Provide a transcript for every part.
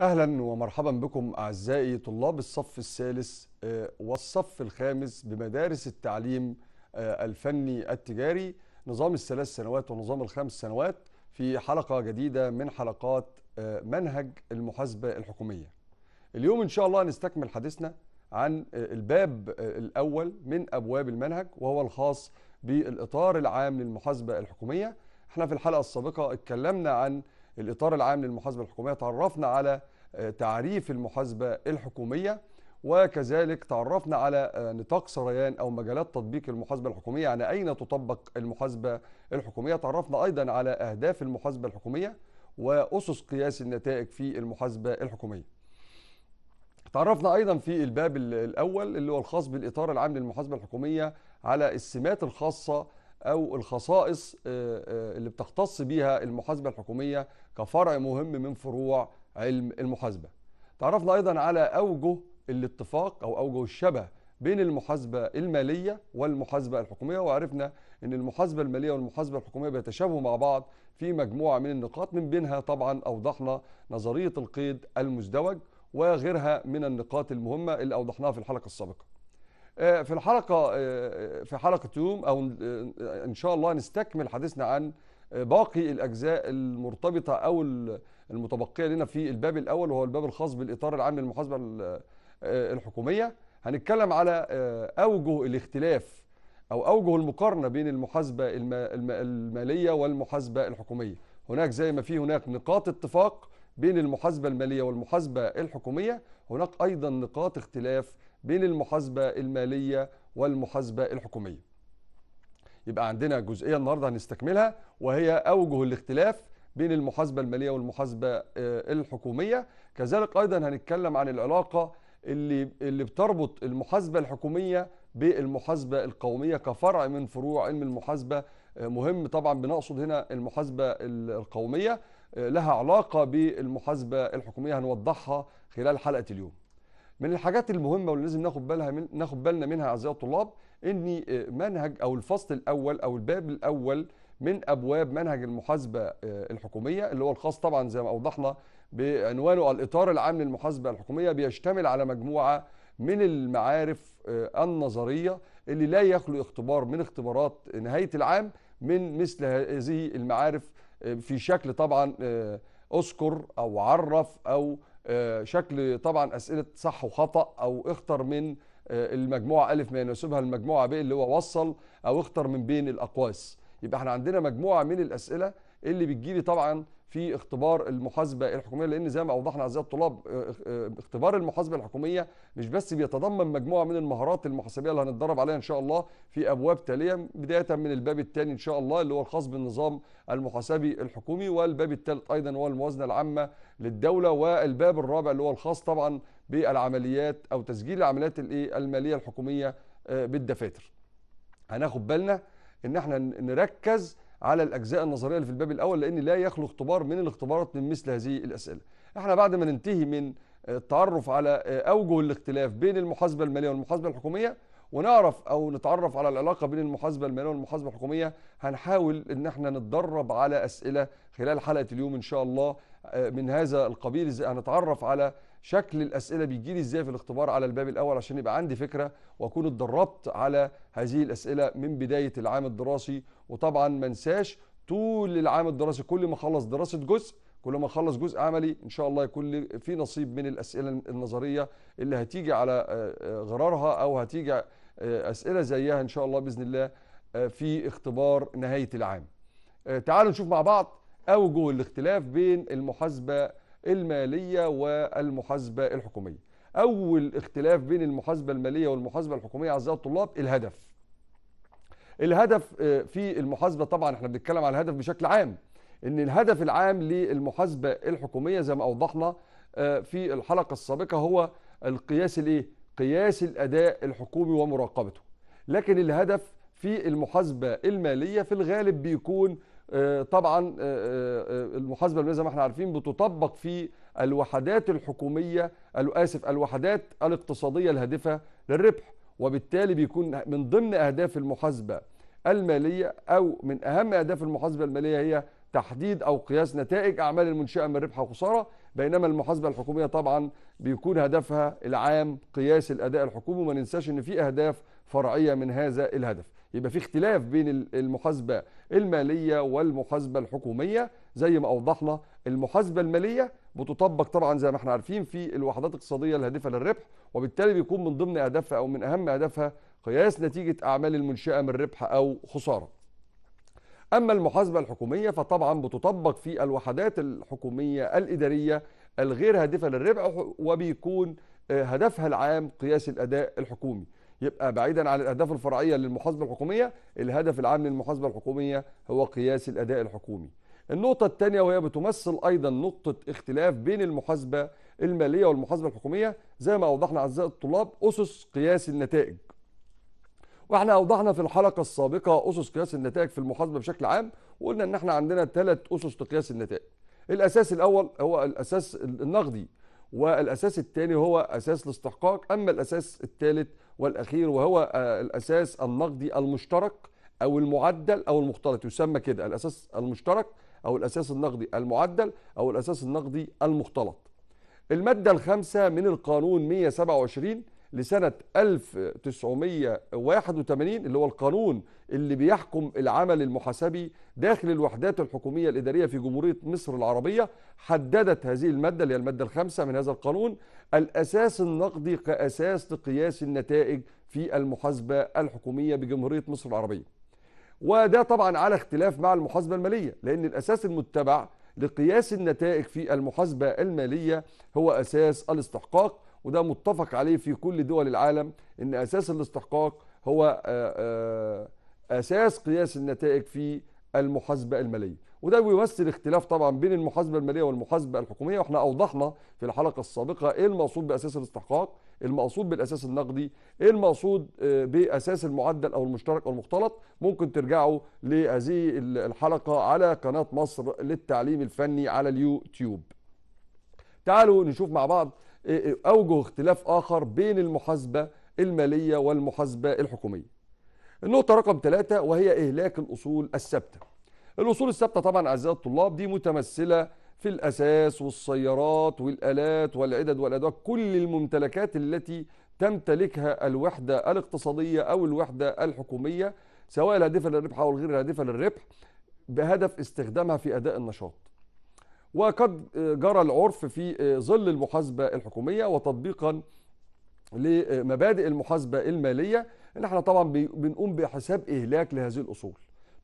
اهلا ومرحبا بكم اعزائي طلاب الصف الثالث آه، والصف الخامس بمدارس التعليم آه، الفني التجاري نظام الثلاث سنوات ونظام الخمس سنوات في حلقه جديده من حلقات آه، منهج المحاسبه الحكوميه. اليوم ان شاء الله هنستكمل حديثنا عن الباب الاول من ابواب المنهج وهو الخاص بالاطار العام للمحاسبه الحكوميه. احنا في الحلقه السابقه اتكلمنا عن الإطار العام للمحاسبة الحكومية تعرفنا على آه، تعريف المحاسبة الحكومية وكذلك تعرفنا على آه، نطاق سريان او مجالات تطبيق المحاسبه الحكوميه يعني اين تطبق المحاسبه الحكوميه تعرفنا ايضا على اهداف المحاسبه الحكوميه واسس قياس النتائج في المحاسبه الحكوميه تعرفنا ايضا في الباب الاول اللي هو الخاص بالاطار العام للمحاسبه الحكوميه على السمات الخاصه او الخصائص آه، اللي بتختص بيها المحاسبه الحكوميه كفرع مهم من فروع علم المحاسبة تعرفنا أيضا على أوجه الاتفاق أو أوجه الشبه بين المحاسبة المالية والمحاسبة الحكومية وعرفنا أن المحاسبة المالية والمحاسبة الحكومية بيتشابهوا مع بعض في مجموعة من النقاط من بينها طبعا أوضحنا نظرية القيد المزدوج وغيرها من النقاط المهمة اللي أوضحناها في الحلقة السابقة آه، في الحلقة آه، في حلقة يوم أو آه، إن شاء الله نستكمل حديثنا عن باقي الاجزاء المرتبطه او المتبقيه لنا في الباب الاول وهو الباب الخاص بالاطار العام للمحاسبه آه، الحكوميه هنتكلم على آه، اوجه الاختلاف او اوجه المقارنه بين المحاسبه الماليه والمحاسبه الحكوميه هناك زي ما في هناك نقاط اتفاق بين المحاسبه الماليه والمحاسبه الحكوميه هناك ايضا نقاط اختلاف بين المحاسبه الماليه والمحاسبه الحكوميه يبقى عندنا جزئيه النهارده هنستكملها وهي اوجه الاختلاف بين المحاسبه الماليه والمحاسبه آه، الحكوميه كذلك ايضا هنتكلم عن العلاقه اللي اللي بتربط المحاسبه الحكوميه بالمحاسبه القوميه كفرع من فروع علم المحاسبه آه، مهم طبعا بنقصد هنا المحاسبه القوميه آه، لها علاقه بالمحاسبه الحكوميه هنوضحها خلال حلقه اليوم من الحاجات المهمه واللي لازم ناخد بالها من ناخد بالنا منها اعزائي الطلاب ان آه، منهج او الفصل الاول او الباب الاول من ابواب منهج المحاسبه آه، الحكوميه اللي هو الخاص طبعا زي ما اوضحنا بعنوانه الاطار العام للمحاسبه الحكوميه بيشتمل على مجموعه من المعارف آه، النظريه اللي لا يخلو اختبار من اختبارات نهايه العام من مثل هذه المعارف في شكل طبعا اذكر او عرف او شكل طبعا اسئله صح وخطا او اختر من آه، المجموعه الف ما يناسبها المجموعه ب اللي هو وصل او اختر من بين الاقواس يبقى احنا عندنا مجموعه من الاسئله اللي بتجي لي طبعا في اختبار المحاسبه الحكوميه لان زي ما اوضحنا اعزائي الطلاب آه، آه، اختبار المحاسبه الحكوميه مش بس بيتضمن مجموعه من المهارات المحاسبيه اللي هنتدرب عليها ان شاء الله في ابواب تاليه بدايه من الباب الثاني ان شاء الله اللي هو الخاص بالنظام المحاسبي الحكومي والباب الثالث ايضا هو الموازنه العامه للدوله والباب الرابع اللي هو الخاص طبعا بالعمليات او تسجيل العمليات الايه الماليه الحكوميه آه، بالدفاتر هناخد بالنا ان احنا نركز على الاجزاء النظريه اللي في الباب الاول لان لا يخلو اختبار من الاختبارات من مثل هذه الاسئله احنا بعد ما ننتهي من آه، التعرف على آه، اوجه الاختلاف بين المحاسبه الماليه والمحاسبه الحكوميه ونعرف او نتعرف على العلاقه بين المحاسبه الماليه والمحاسبه الحكوميه هنحاول ان احنا نتدرب على اسئله خلال حلقه اليوم ان شاء الله من هذا القبيل هنتعرف على شكل الاسئله بيجي لي ازاي في الاختبار على الباب الاول عشان يبقى عندي فكره واكون اتدربت على هذه الاسئله من بدايه العام الدراسي وطبعا ما انساش طول العام الدراسي كل ما اخلص دراسه جزء كل ما اخلص جزء عملي ان شاء الله يكون في نصيب من الاسئله النظريه اللي هتيجي على آه، آه، غرارها او هتيجي آه، اسئله زيها ان شاء الله باذن الله في اختبار نهايه العام. تعالوا نشوف مع بعض اوجه الاختلاف بين المحاسبه المالية والمحاسبة الحكومية أول اختلاف بين المحاسبة المالية والمحاسبة الحكومية أعزائي الطلاب الهدف الهدف آه، في المحاسبة طبعا احنا بنتكلم على الهدف بشكل عام ان الهدف العام للمحاسبة الحكومية زي ما أوضحنا آه، في الحلقة السابقة هو القياس الايه؟ قياس الأداء الحكومي ومراقبته لكن الهدف في المحاسبة المالية في الغالب بيكون آه، طبعا آه، آه، المحاسبه الماليه زي ما احنا عارفين بتطبق في الوحدات الحكوميه اسف الوحدات الاقتصاديه الهادفه للربح وبالتالي بيكون من ضمن اهداف المحاسبه الماليه او من اهم اهداف المحاسبه الماليه هي تحديد او قياس نتائج اعمال المنشاه من ربح وخساره بينما المحاسبه الحكوميه طبعا بيكون هدفها العام قياس الاداء الحكومي وما ننساش ان في اهداف فرعيه من هذا الهدف يبقى في اختلاف بين المحاسبه الماليه والمحاسبه الحكوميه زي ما اوضحنا المحاسبه الماليه بتطبق طبعا زي ما احنا عارفين في الوحدات الاقتصاديه الهادفه للربح وبالتالي بيكون من ضمن اهدافها او من اهم اهدافها قياس نتيجه اعمال المنشاه من ربح او خساره. اما المحاسبه الحكوميه فطبعا بتطبق في الوحدات الحكوميه الاداريه الغير هادفه للربح وبيكون آه، هدفها العام قياس الاداء الحكومي. يبقى بعيدا عن الاهداف الفرعيه للمحاسبه الحكوميه الهدف العام للمحاسبه الحكوميه هو قياس الاداء الحكومي النقطه الثانيه وهي بتمثل ايضا نقطه اختلاف بين المحاسبه الماليه والمحاسبه الحكوميه زي ما اوضحنا اعزائي الطلاب اسس قياس النتائج واحنا اوضحنا في الحلقه السابقه اسس قياس النتائج في المحاسبه بشكل عام وقلنا ان احنا عندنا ثلاث اسس لقياس النتائج الاساس الاول هو الاساس النقدي والاساس الثاني هو اساس الاستحقاق اما الاساس الثالث والاخير وهو آه، الاساس النقدي المشترك او المعدل او المختلط يسمى كده الاساس المشترك او الاساس النقدي المعدل او الاساس النقدي المختلط الماده الخامسه من القانون 127 لسنة 1981 اللي هو القانون اللي بيحكم العمل المحاسبي داخل الوحدات الحكومية الإدارية في جمهورية مصر العربية حددت هذه المادة اللي هي المادة الخامسة من هذا القانون الأساس النقدي كأساس لقياس النتائج في المحاسبة الحكومية بجمهورية مصر العربية وده طبعا على اختلاف مع المحاسبة المالية لأن الأساس المتبع لقياس النتائج في المحاسبة المالية هو أساس الاستحقاق وده متفق عليه في كل دول العالم ان اساس الاستحقاق هو آه، آه، اساس قياس النتائج في المحاسبه الماليه وده بيمثل اختلاف طبعا بين المحاسبه الماليه والمحاسبه الحكوميه واحنا اوضحنا في الحلقه السابقه ايه المقصود باساس الاستحقاق المقصود بالاساس النقدي ايه المقصود آه، باساس المعدل او المشترك او المختلط ممكن ترجعوا لهذه الحلقه على قناه مصر للتعليم الفني على اليوتيوب تعالوا نشوف مع بعض اوجه اختلاف اخر بين المحاسبه الماليه والمحاسبه الحكوميه. النقطه رقم ثلاثه وهي اهلاك الاصول الثابته. الاصول الثابته طبعا اعزائي الطلاب دي متمثله في الاساس والسيارات والالات والعدد والادوات كل الممتلكات التي تمتلكها الوحده الاقتصاديه او الوحده الحكوميه سواء الهادفه للربح او الغير الهادفه للربح بهدف استخدامها في اداء النشاط. وقد جرى العرف في ظل المحاسبة الحكومية وتطبيقا لمبادئ المحاسبة المالية ان احنا طبعا بنقوم بحساب إهلاك لهذه الأصول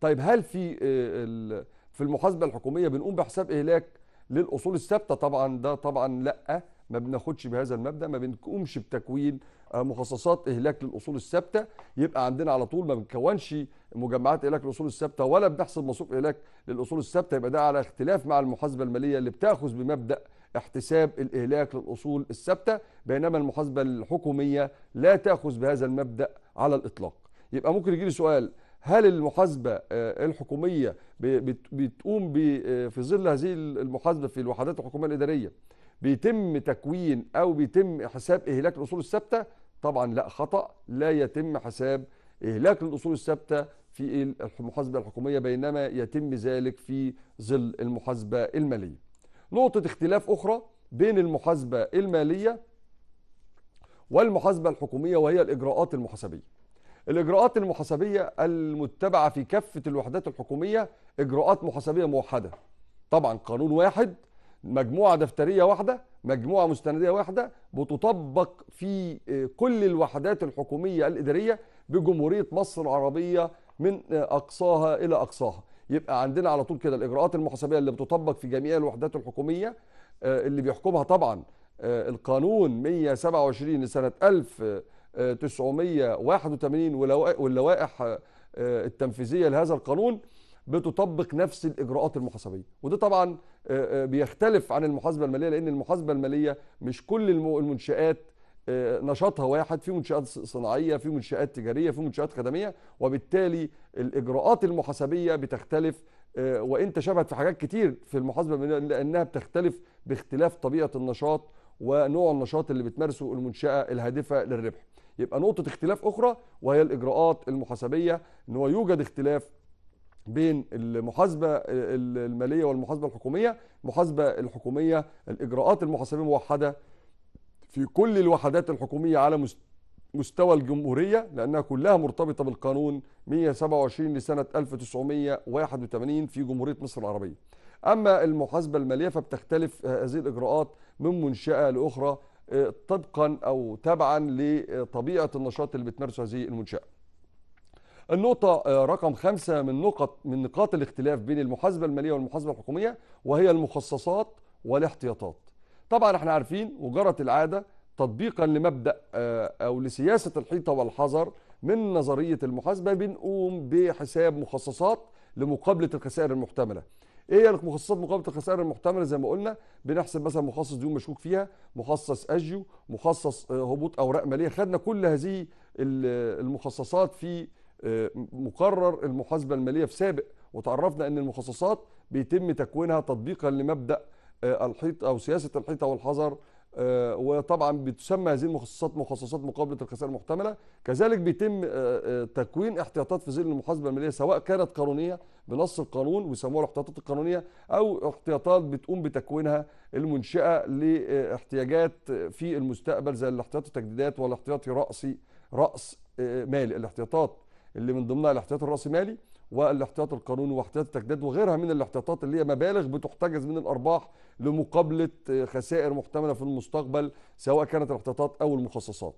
طيب هل في آه، في المحاسبة الحكومية بنقوم بحساب إهلاك للأصول الثابتة طبعا ده طبعا لأ ما بناخدش بهذا المبدأ ما بنقومش بتكوين آه، مخصصات اهلاك للاصول الثابته يبقى عندنا على طول ما بنكونش مجمعات اهلاك للاصول الثابته ولا بنحسب مصروف اهلاك للاصول الثابته يبقى ده على اختلاف مع المحاسبه الماليه اللي بتاخذ بمبدا احتساب الاهلاك للاصول الثابته بينما المحاسبه الحكوميه لا تاخذ بهذا المبدا على الاطلاق يبقى ممكن يجي لي سؤال هل المحاسبه آه، الحكوميه بتقوم آه، في ظل هذه المحاسبه في الوحدات الحكوميه الاداريه بيتم تكوين او بيتم حساب اهلاك الاصول الثابته طبعا لا خطأ لا يتم حساب إهلاك الاصول الثابتة في المحاسبة الحكومية بينما يتم ذلك في ظل المحاسبة المالية نقطة اختلاف أخرى بين المحاسبة المالية والمحاسبة الحكومية وهي الإجراءات المحاسبية الإجراءات المحاسبية المتبعة في كافة الوحدات الحكومية إجراءات محاسبية موحدة طبعا قانون واحد مجموعه دفتريه واحده مجموعه مستنديه واحده بتطبق في آه، كل الوحدات الحكوميه الاداريه بجمهوريه مصر العربيه من آه، اقصاها الى اقصاها يبقى عندنا على طول كده الاجراءات المحاسبيه اللي بتطبق في جميع الوحدات الحكوميه آه، اللي بيحكمها طبعا القانون 127 لسنه 1981 واللوائح التنفيذيه لهذا القانون بتطبق نفس الاجراءات المحاسبيه وده طبعا آه، آه، بيختلف عن المحاسبه الماليه لان المحاسبه الماليه مش كل المنشات آه، نشاطها واحد في منشآت صناعية في منشآت تجارية في منشآت خدمية وبالتالي الإجراءات المحاسبية بتختلف وإن تشابهت في حاجات كتير في المحاسبة الماليه لأنها بتختلف باختلاف طبيعة النشاط ونوع النشاط اللي بتمارسه المنشأة الهادفة للربح يبقى نقطة اختلاف أخرى وهي الإجراءات المحاسبية إن هو يوجد اختلاف بين المحاسبه الماليه والمحاسبه الحكوميه المحاسبه الحكوميه الاجراءات المحاسبيه موحده في كل الوحدات الحكوميه على مستوى الجمهوريه لانها كلها مرتبطه بالقانون 127 لسنه 1981 في جمهوريه مصر العربيه. اما المحاسبه الماليه فبتختلف آه، هذه الاجراءات من منشاه لاخرى آه، طبقا او تبعا لطبيعه النشاط اللي بتمارسه هذه المنشاه. النقطة آه، رقم خمسة من نقط من نقاط الاختلاف بين المحاسبة المالية والمحاسبة الحكومية وهي المخصصات والاحتياطات. طبعا احنا عارفين وجرت العادة تطبيقا لمبدأ آه، أو لسياسة الحيطة والحذر من نظرية المحاسبة بنقوم بحساب مخصصات لمقابلة الخسائر المحتملة. ايه هي مخصصات مقابله الخسائر المحتمله زي ما قلنا بنحسب مثلا مخصص ديون مشكوك فيها مخصص اجيو مخصص آه، هبوط اوراق ماليه خدنا كل هذه المخصصات في مقرر المحاسبه الماليه في سابق وتعرفنا ان المخصصات بيتم تكوينها تطبيقا لمبدا آه، الحيط او سياسه الحيطه والحذر آه، وطبعا بتسمى هذه المخصصات مخصصات مقابله الخسائر المحتمله كذلك بيتم آه، تكوين احتياطات في ظل المحاسبه الماليه سواء كانت قانونيه بنص القانون ويسموها الاحتياطات القانونيه او احتياطات بتقوم بتكوينها المنشاه لاحتياجات في المستقبل زي الاحتياط التجديدات والاحتياطي راسي راس مالي الاحتياطات اللي من ضمنها الاحتياط الراسمالي والاحتياط القانوني واحتياط التجديد وغيرها من الاحتياطات اللي هي مبالغ بتحتجز من الارباح لمقابله آه، خسائر محتمله في المستقبل سواء كانت الاحتياطات او المخصصات.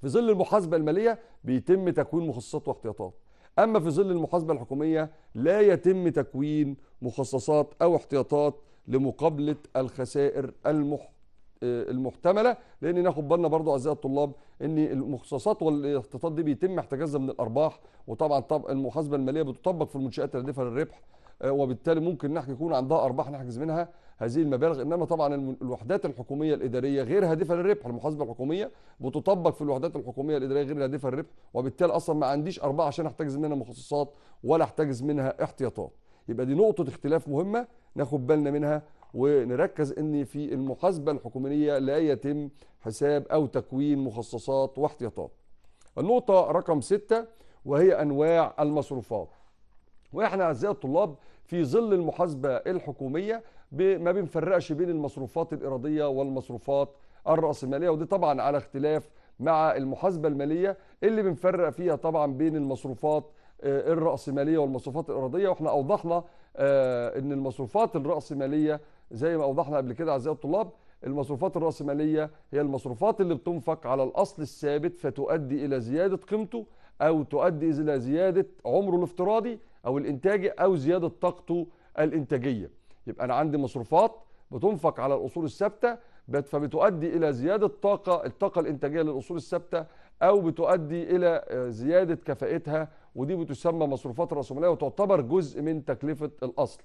في ظل المحاسبه الماليه بيتم تكوين مخصصات واحتياطات. اما في ظل المحاسبه الحكوميه لا يتم تكوين مخصصات او احتياطات لمقابله الخسائر المحتمله آه، المحتمله لان ناخد بالنا برضو اعزائي الطلاب ان المخصصات والاختطاط دي بيتم احتجازها من الارباح وطبعا طب المحاسبه الماليه بتطبق في المنشات الهادفه للربح آه، وبالتالي ممكن نحكي يكون عندها ارباح نحجز منها هذه المبالغ انما طبعا الوحدات الحكوميه الاداريه غير هادفه للربح المحاسبه الحكوميه بتطبق في الوحدات الحكوميه الاداريه غير هادفه للربح وبالتالي اصلا ما عنديش ارباح عشان احتجز منها مخصصات ولا احتجز منها احتياطات يبقى دي نقطه اختلاف مهمه ناخد بالنا منها ونركز ان في المحاسبه الحكوميه لا يتم حساب او تكوين مخصصات واحتياطات. النقطه رقم سته وهي انواع المصروفات. واحنا اعزائي الطلاب في ظل المحاسبه الحكوميه ما بنفرقش بين المصروفات الاراديه والمصروفات الراسماليه ودي طبعا على اختلاف مع المحاسبه الماليه اللي بنفرق فيها طبعا بين المصروفات آه، الراسماليه والمصروفات الاراديه واحنا اوضحنا آه، ان المصروفات الراسماليه زي ما اوضحنا قبل كده اعزائي الطلاب المصروفات الراسماليه هي المصروفات اللي بتنفق على الاصل الثابت فتؤدي الى زياده قيمته او تؤدي الى زياده عمره الافتراضي او الانتاجي او زياده طاقته الانتاجيه يبقى انا عندي مصروفات بتنفق على الاصول الثابته فبتؤدي الى زياده طاقه الطاقه الانتاجيه للاصول الثابته او بتؤدي الى آه، زياده كفاءتها ودي بتسمى مصروفات راسماليه وتعتبر جزء من تكلفه الاصل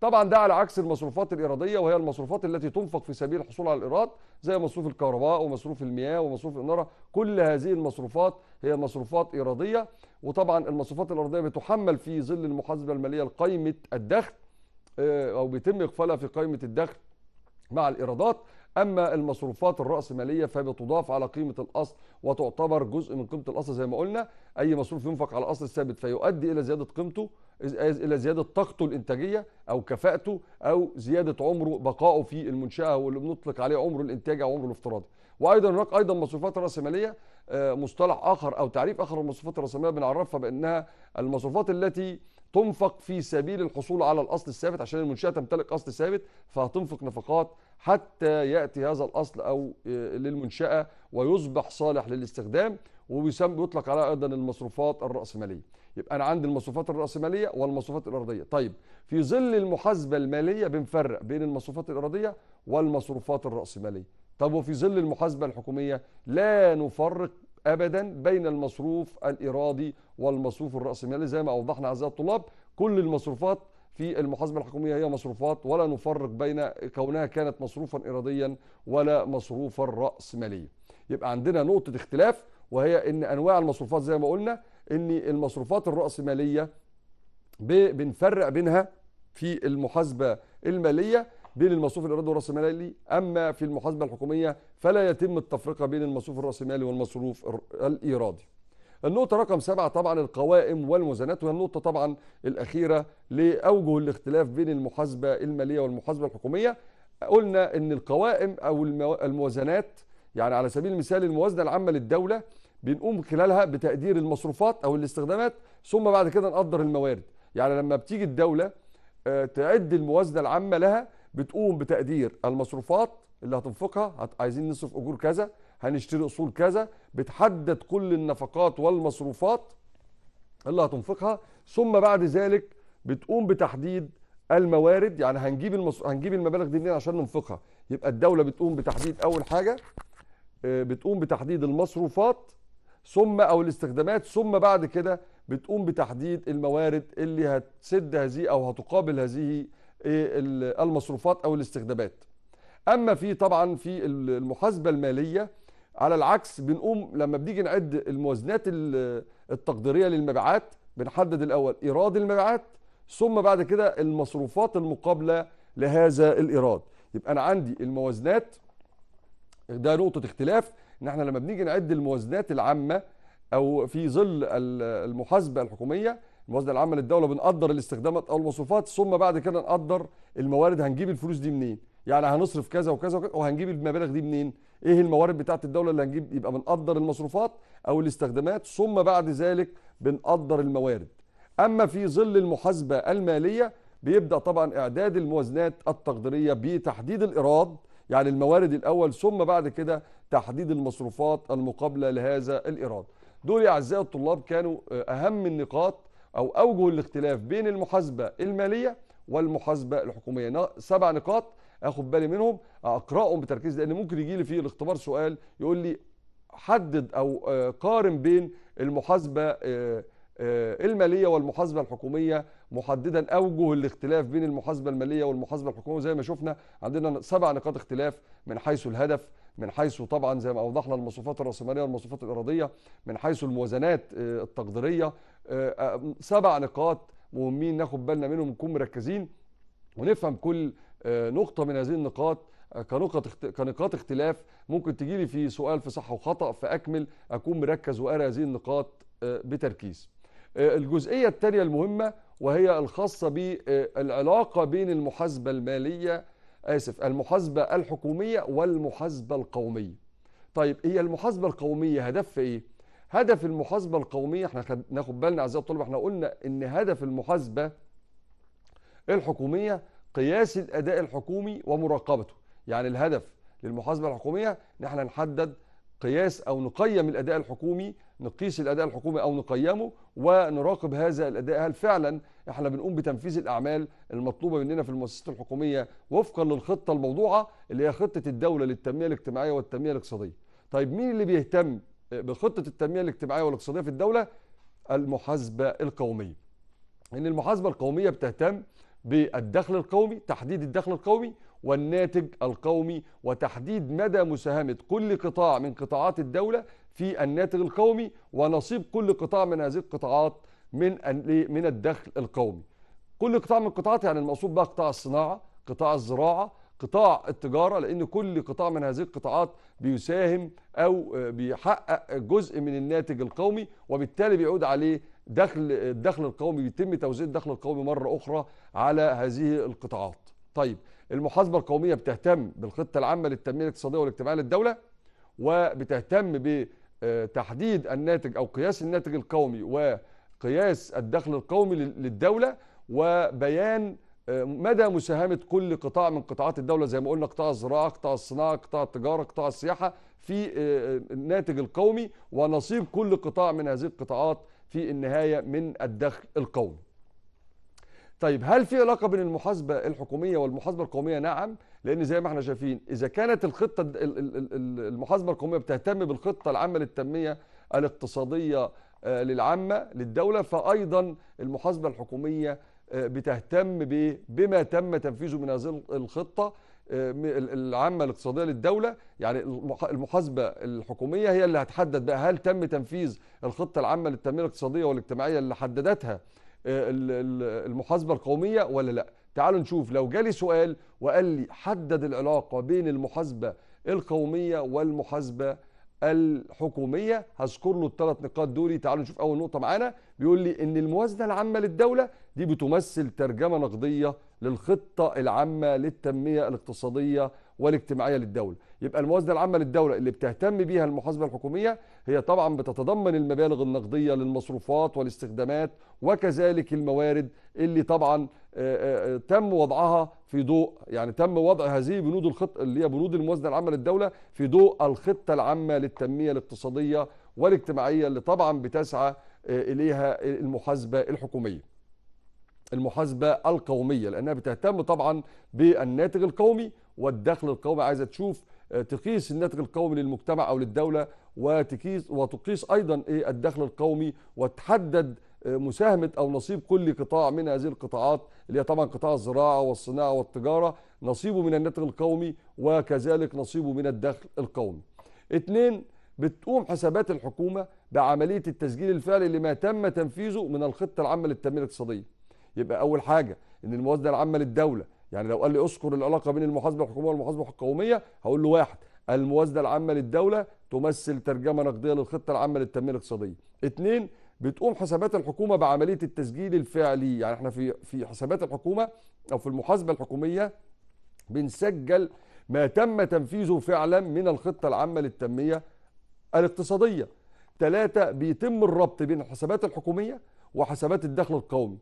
طبعا ده على عكس المصروفات الايراديه وهي المصروفات التي تنفق في سبيل الحصول على الايراد زي مصروف الكهرباء ومصروف المياه ومصروف الاناره كل هذه المصروفات هي مصروفات ايراديه وطبعا المصروفات الايراديه بتحمل في ظل المحاسبه الماليه قائمه الدخل آه، او بيتم اقفالها في قائمه الدخل مع الايرادات أما المصروفات الرأسمالية فبتضاف على قيمة الأصل وتعتبر جزء من قيمة الأصل زي ما قلنا أي مصروف ينفق على أصل ثابت فيؤدي إلى زيادة قيمته إلى زيادة طاقته الإنتاجية أو كفاءته أو زيادة عمره بقائه في المنشأة واللي بنطلق عليه عمره الإنتاجي أو عمره الافتراضي وأيضا هناك أيضا مصروفات رأسمالية آه، مصطلح آخر أو تعريف آخر للمصروفات الرأسمالية بنعرفها بأنها المصروفات التي تنفق في سبيل الحصول على الاصل الثابت عشان المنشاه تمتلك اصل ثابت فهتنفق نفقات حتى ياتي هذا الاصل او آه، للمنشاه ويصبح صالح للاستخدام ويطلق على عليها ايضا المصروفات الراسماليه يبقى انا عندي المصروفات الراسماليه والمصروفات الارضيه طيب في ظل المحاسبه الماليه بنفرق بين المصروفات الارضيه والمصروفات الراسماليه طب وفي ظل المحاسبه الحكوميه لا نفرق ابدا بين المصروف الارادي والمصروف الراسمالي يعني زي ما اوضحنا اعزائي الطلاب كل المصروفات في المحاسبه الحكوميه هي مصروفات ولا نفرق بين كونها كانت مصروفا اراديا ولا مصروفا راسماليا. يبقى عندنا نقطه اختلاف وهي ان انواع المصروفات زي ما قلنا ان المصروفات الراسماليه بنفرق بينها في المحاسبه الماليه بين المصروف الإيرادي والرأسمالي أما في المحاسبة الحكومية فلا يتم التفرقة بين المصروف الرأسمالي والمصروف الإيرادي النقطة رقم سبعة طبعا القوائم والموازنات وهي النقطة طبعا الأخيرة لأوجه الاختلاف بين المحاسبة المالية والمحاسبة الحكومية قلنا أن القوائم أو الموازنات يعني على سبيل المثال الموازنة العامة للدولة بنقوم خلالها بتقدير المصروفات أو الاستخدامات ثم بعد كده نقدر الموارد يعني لما بتيجي الدولة آه، تعد الموازنة العامة لها بتقوم بتقدير المصروفات اللي هتنفقها عايزين نصرف اجور كذا هنشتري اصول كذا بتحدد كل النفقات والمصروفات اللي هتنفقها ثم بعد ذلك بتقوم بتحديد الموارد يعني هنجيب المص... هنجيب المبالغ دي منين عشان ننفقها يبقى الدوله بتقوم بتحديد اول حاجه آه، بتقوم بتحديد المصروفات ثم او الاستخدامات ثم بعد كده بتقوم بتحديد الموارد اللي هتسد هذه او هتقابل هذه إيه، المصروفات او الاستخدامات اما في طبعا في المحاسبه الماليه على العكس بنقوم لما بنيجي نعد الموازنات التقديريه للمبيعات بنحدد الاول ايراد المبيعات ثم بعد كده المصروفات المقابله لهذا الايراد يبقى انا عندي الموازنات ده نقطه اختلاف ان احنا لما بنيجي نعد الموازنات العامه او في ظل المحاسبه الحكوميه الموازنه العامه للدوله بنقدر الاستخدامات او المصروفات ثم بعد كده نقدر الموارد هنجيب الفلوس دي منين يعني هنصرف كذا وكذا وكذا وهنجيب المبالغ دي منين ايه الموارد بتاعه الدوله اللي هنجيب يبقى بنقدر المصروفات او الاستخدامات ثم بعد ذلك بنقدر الموارد اما في ظل المحاسبه الماليه بيبدا طبعا اعداد الموازنات التقديريه بتحديد الايراد يعني الموارد الاول ثم بعد كده تحديد المصروفات المقابله لهذا الايراد دول يا اعزائي الطلاب كانوا آه، اهم النقاط أو أوجه الاختلاف بين المحاسبة المالية والمحاسبة الحكومية سبع نقاط أخد بالي منهم أقرأهم بتركيز لأن ممكن يجي لي في الاختبار سؤال يقول لي حدد أو آه، قارن بين المحاسبة آه، آه، الماليه والمحاسبه الحكوميه محددا اوجه الاختلاف بين المحاسبه الماليه والمحاسبه الحكوميه زي ما شفنا عندنا سبع نقاط اختلاف من حيث الهدف من حيث طبعا زي ما اوضحنا المصفوفات الراسماليه والمصفوفات الاراديه من حيث الموازنات آه، التقديريه آه، آه، سبع نقاط مهمين ناخد بالنا منهم نكون مركزين ونفهم كل نقطه من هذه النقاط كنقط كنقاط اختلاف ممكن تجي لي في سؤال في صح وخطا فاكمل اكون مركز وقاري هذه النقاط بتركيز. الجزئيه الثانيه المهمه وهي الخاصه بالعلاقه بين المحاسبه الماليه آسف المحاسبة الحكومية والمحاسبة القومية طيب هي المحاسبة القومية هدفها إيه؟ هدف المحاسبة القومية احنا ناخد بالنا أعزائي الطلبة احنا قلنا إن هدف المحاسبة الحكومية قياس الأداء الحكومي ومراقبته يعني الهدف للمحاسبة الحكومية إن احنا نحدد قياس أو نقيم الأداء الحكومي نقيس الاداء الحكومي او نقيمه ونراقب هذا الاداء هل فعلا احنا بنقوم بتنفيذ الاعمال المطلوبه مننا في المؤسسات الحكوميه وفقا للخطه الموضوعه اللي هي خطه الدوله للتنميه الاجتماعيه والتنميه الاقتصاديه. طيب مين اللي بيهتم بخطه التنميه الاجتماعيه والاقتصاديه في الدوله؟ المحاسبه القوميه. ان المحاسبه القوميه بتهتم بالدخل القومي، تحديد الدخل القومي والناتج القومي وتحديد مدى مساهمة كل قطاع من قطاعات الدولة في الناتج القومي ونصيب كل قطاع من هذه القطاعات من من الدخل القومي كل قطاع من القطاعات يعني المقصود بقى قطاع الصناعه قطاع الزراعه قطاع التجاره لان كل قطاع من هذه القطاعات بيساهم او بيحقق جزء من الناتج القومي وبالتالي بيعود عليه دخل الدخل القومي بيتم توزيع الدخل القومي مره اخرى على هذه القطاعات. طيب المحاسبه القوميه بتهتم بالخطه العامه للتنميه الاقتصاديه والاجتماعيه للدوله وبتهتم ب آه، تحديد الناتج او قياس الناتج القومي وقياس الدخل القومي للدوله وبيان آه، مدى مساهمه كل قطاع من قطاعات الدوله زي ما قلنا قطاع الزراعه، قطاع الصناعه، قطاع التجاره، قطاع السياحه في آه، الناتج القومي ونصيب كل قطاع من هذه القطاعات في النهايه من الدخل القومي. طيب هل في علاقه بين المحاسبه الحكوميه والمحاسبه القوميه نعم لان زي ما احنا شايفين اذا كانت الخطه المحاسبه القوميه بتهتم بالخطه العامه للتنميه الاقتصاديه آه، للعامه للدوله فايضا المحاسبه الحكوميه آه، بتهتم بما تم تنفيذه من هذه الخطه آه، العامه الاقتصاديه للدوله يعني المحاسبه الحكوميه هي اللي هتحدد بقى هل تم تنفيذ الخطه العامه للتنميه الاقتصاديه والاجتماعيه اللي حددتها آه، المحاسبه القوميه ولا لا تعالوا نشوف لو جالي سؤال وقال لي حدد العلاقه بين المحاسبه القوميه والمحاسبه الحكوميه هذكر له الثلاث نقاط دول تعالوا نشوف اول نقطه معانا بيقول لي ان الموازنه العامه للدوله دي بتمثل ترجمه نقديه للخطه العامه للتنميه الاقتصاديه والاجتماعيه للدوله يبقى الموازنه العامه للدوله اللي بتهتم بيها المحاسبه الحكوميه هي طبعا بتتضمن المبالغ النقديه للمصروفات والاستخدامات وكذلك الموارد اللي طبعا آه، آه، آه، تم وضعها في ضوء يعني تم وضع هذه بنود الخط اللي هي بنود الموازنه العامه للدوله في ضوء الخطه العامه للتنميه الاقتصاديه والاجتماعيه اللي طبعا بتسعى اليها المحاسبه الحكوميه المحاسبه القوميه لانها بتهتم طبعا بالناتج القومي والدخل القومي عايزه تشوف آه، تقيس الناتج القومي للمجتمع او للدوله وتقيس وتقيس ايضا ايه الدخل القومي وتحدد آه، مساهمه او نصيب كل قطاع من هذه القطاعات اللي هي طبعا قطاع الزراعه والصناعه والتجاره نصيبه من الناتج القومي وكذلك نصيبه من الدخل القومي. اثنين بتقوم حسابات الحكومه بعمليه التسجيل الفعلي لما تم تنفيذه من الخطه العامه للتنميه الاقتصاديه. يبقى اول حاجه ان الموازنه العامه للدوله يعني لو قال لي اذكر العلاقه بين المحاسبه الحكوميه والمحاسبه القوميه هقول له واحد الموازنه العامه للدوله تمثل ترجمه نقديه للخطه العامه للتنميه الاقتصاديه. اثنين بتقوم حسابات الحكومه بعمليه التسجيل الفعلي يعني احنا في في حسابات الحكومه او في المحاسبه الحكوميه بنسجل ما تم تنفيذه فعلا من الخطه العامه للتنميه الاقتصاديه. ثلاثه بيتم الربط بين الحسابات الحكوميه وحسابات الدخل القومي.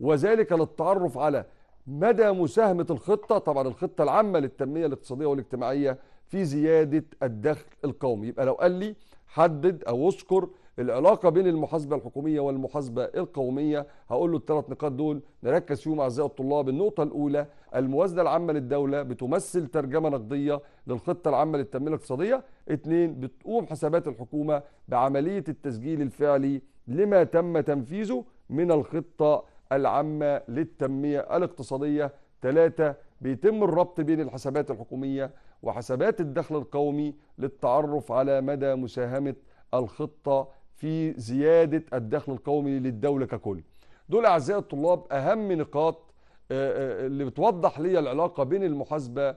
وذلك للتعرف على مدى مساهمة الخطة طبعا الخطة العامة للتنمية الاقتصادية والاجتماعية في زيادة الدخل القومي يبقى لو قال لي حدد أو اذكر العلاقة بين المحاسبة الحكومية والمحاسبة القومية هقول له الثلاث نقاط دول نركز فيهم أعزائي الطلاب النقطة الأولى الموازنة العامة للدولة بتمثل ترجمة نقدية للخطة العامة للتنمية الاقتصادية اثنين بتقوم حسابات الحكومة بعملية التسجيل الفعلي لما تم تنفيذه من الخطة العامة للتنمية الاقتصادية ثلاثة بيتم الربط بين الحسابات الحكومية وحسابات الدخل القومي للتعرف على مدى مساهمة الخطة في زيادة الدخل القومي للدولة ككل دول أعزائي الطلاب أهم نقاط آه، آه، اللي بتوضح لي العلاقة بين المحاسبة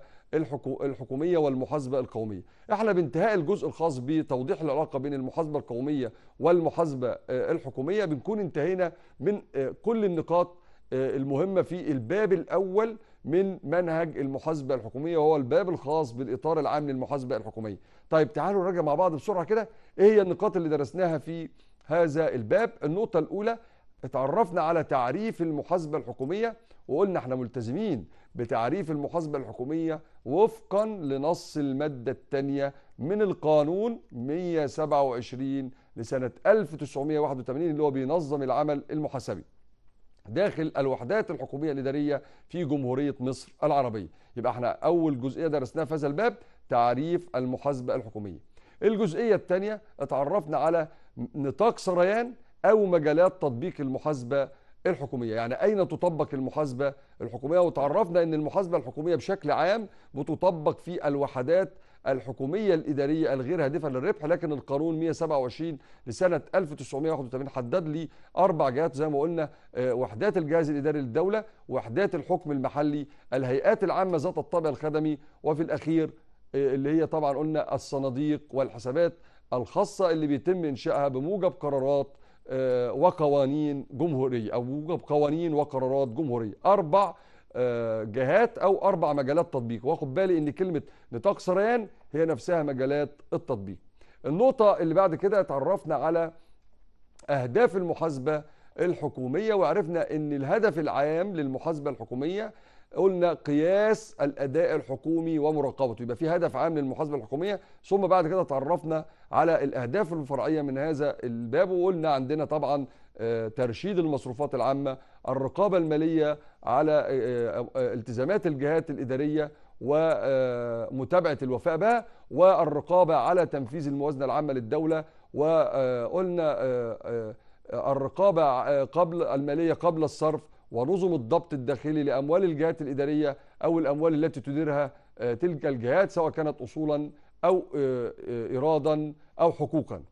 الحكوميه والمحاسبه القوميه احنا بانتهاء الجزء الخاص بتوضيح العلاقه بين المحاسبه القوميه والمحاسبه آه، الحكوميه بنكون انتهينا من آه، كل النقاط آه، المهمه في الباب الاول من منهج المحاسبه الحكوميه وهو الباب الخاص بالاطار العام للمحاسبه الحكوميه طيب تعالوا نراجع مع بعض بسرعه كده ايه هي النقاط اللي درسناها في هذا الباب النقطه الاولى اتعرفنا على تعريف المحاسبه الحكوميه وقلنا احنا ملتزمين بتعريف المحاسبة الحكومية وفقا لنص المادة الثانية من القانون 127 لسنة 1981 اللي هو بينظم العمل المحاسبي داخل الوحدات الحكومية الإدارية في جمهورية مصر العربية يبقى احنا أول جزئية درسناها في هذا الباب تعريف المحاسبة الحكومية الجزئية الثانية اتعرفنا على نطاق سريان أو مجالات تطبيق المحاسبة الحكوميه يعني اين تطبق المحاسبه الحكوميه وتعرفنا ان المحاسبه الحكوميه بشكل عام بتطبق في الوحدات الحكوميه الاداريه الغير هادفه للربح لكن القانون 127 لسنه 1981 حدد لي اربع جهات زي ما قلنا آه، وحدات الجهاز الاداري للدوله وحدات الحكم المحلي الهيئات العامه ذات الطابع الخدمي وفي الاخير آه، اللي هي طبعا قلنا الصناديق والحسابات الخاصه اللي بيتم انشائها بموجب قرارات آه، وقوانين جمهورية أو قوانين وقرارات جمهورية أربع آه، جهات أو أربع مجالات تطبيق واخد بالي إن كلمة نطاق سريان هي نفسها مجالات التطبيق النقطة اللي بعد كده اتعرفنا على أهداف المحاسبة الحكومية وعرفنا إن الهدف العام للمحاسبة الحكومية قلنا قياس الاداء الحكومي ومراقبته يبقى في هدف عام للمحاسبه الحكوميه ثم بعد كده تعرفنا على الاهداف الفرعيه من هذا الباب وقلنا عندنا طبعا آه، ترشيد المصروفات العامه الرقابه الماليه على آه، آه، التزامات الجهات الاداريه ومتابعه الوفاء بها والرقابه على تنفيذ الموازنه العامه للدوله وقلنا الرقابه قبل الماليه قبل الصرف ونظم الضبط الداخلي لأموال الجهات الإدارية أو الأموال التي تديرها آه، تلك الجهات سواء كانت أصولا أو آه، آه، إرادا أو حقوقا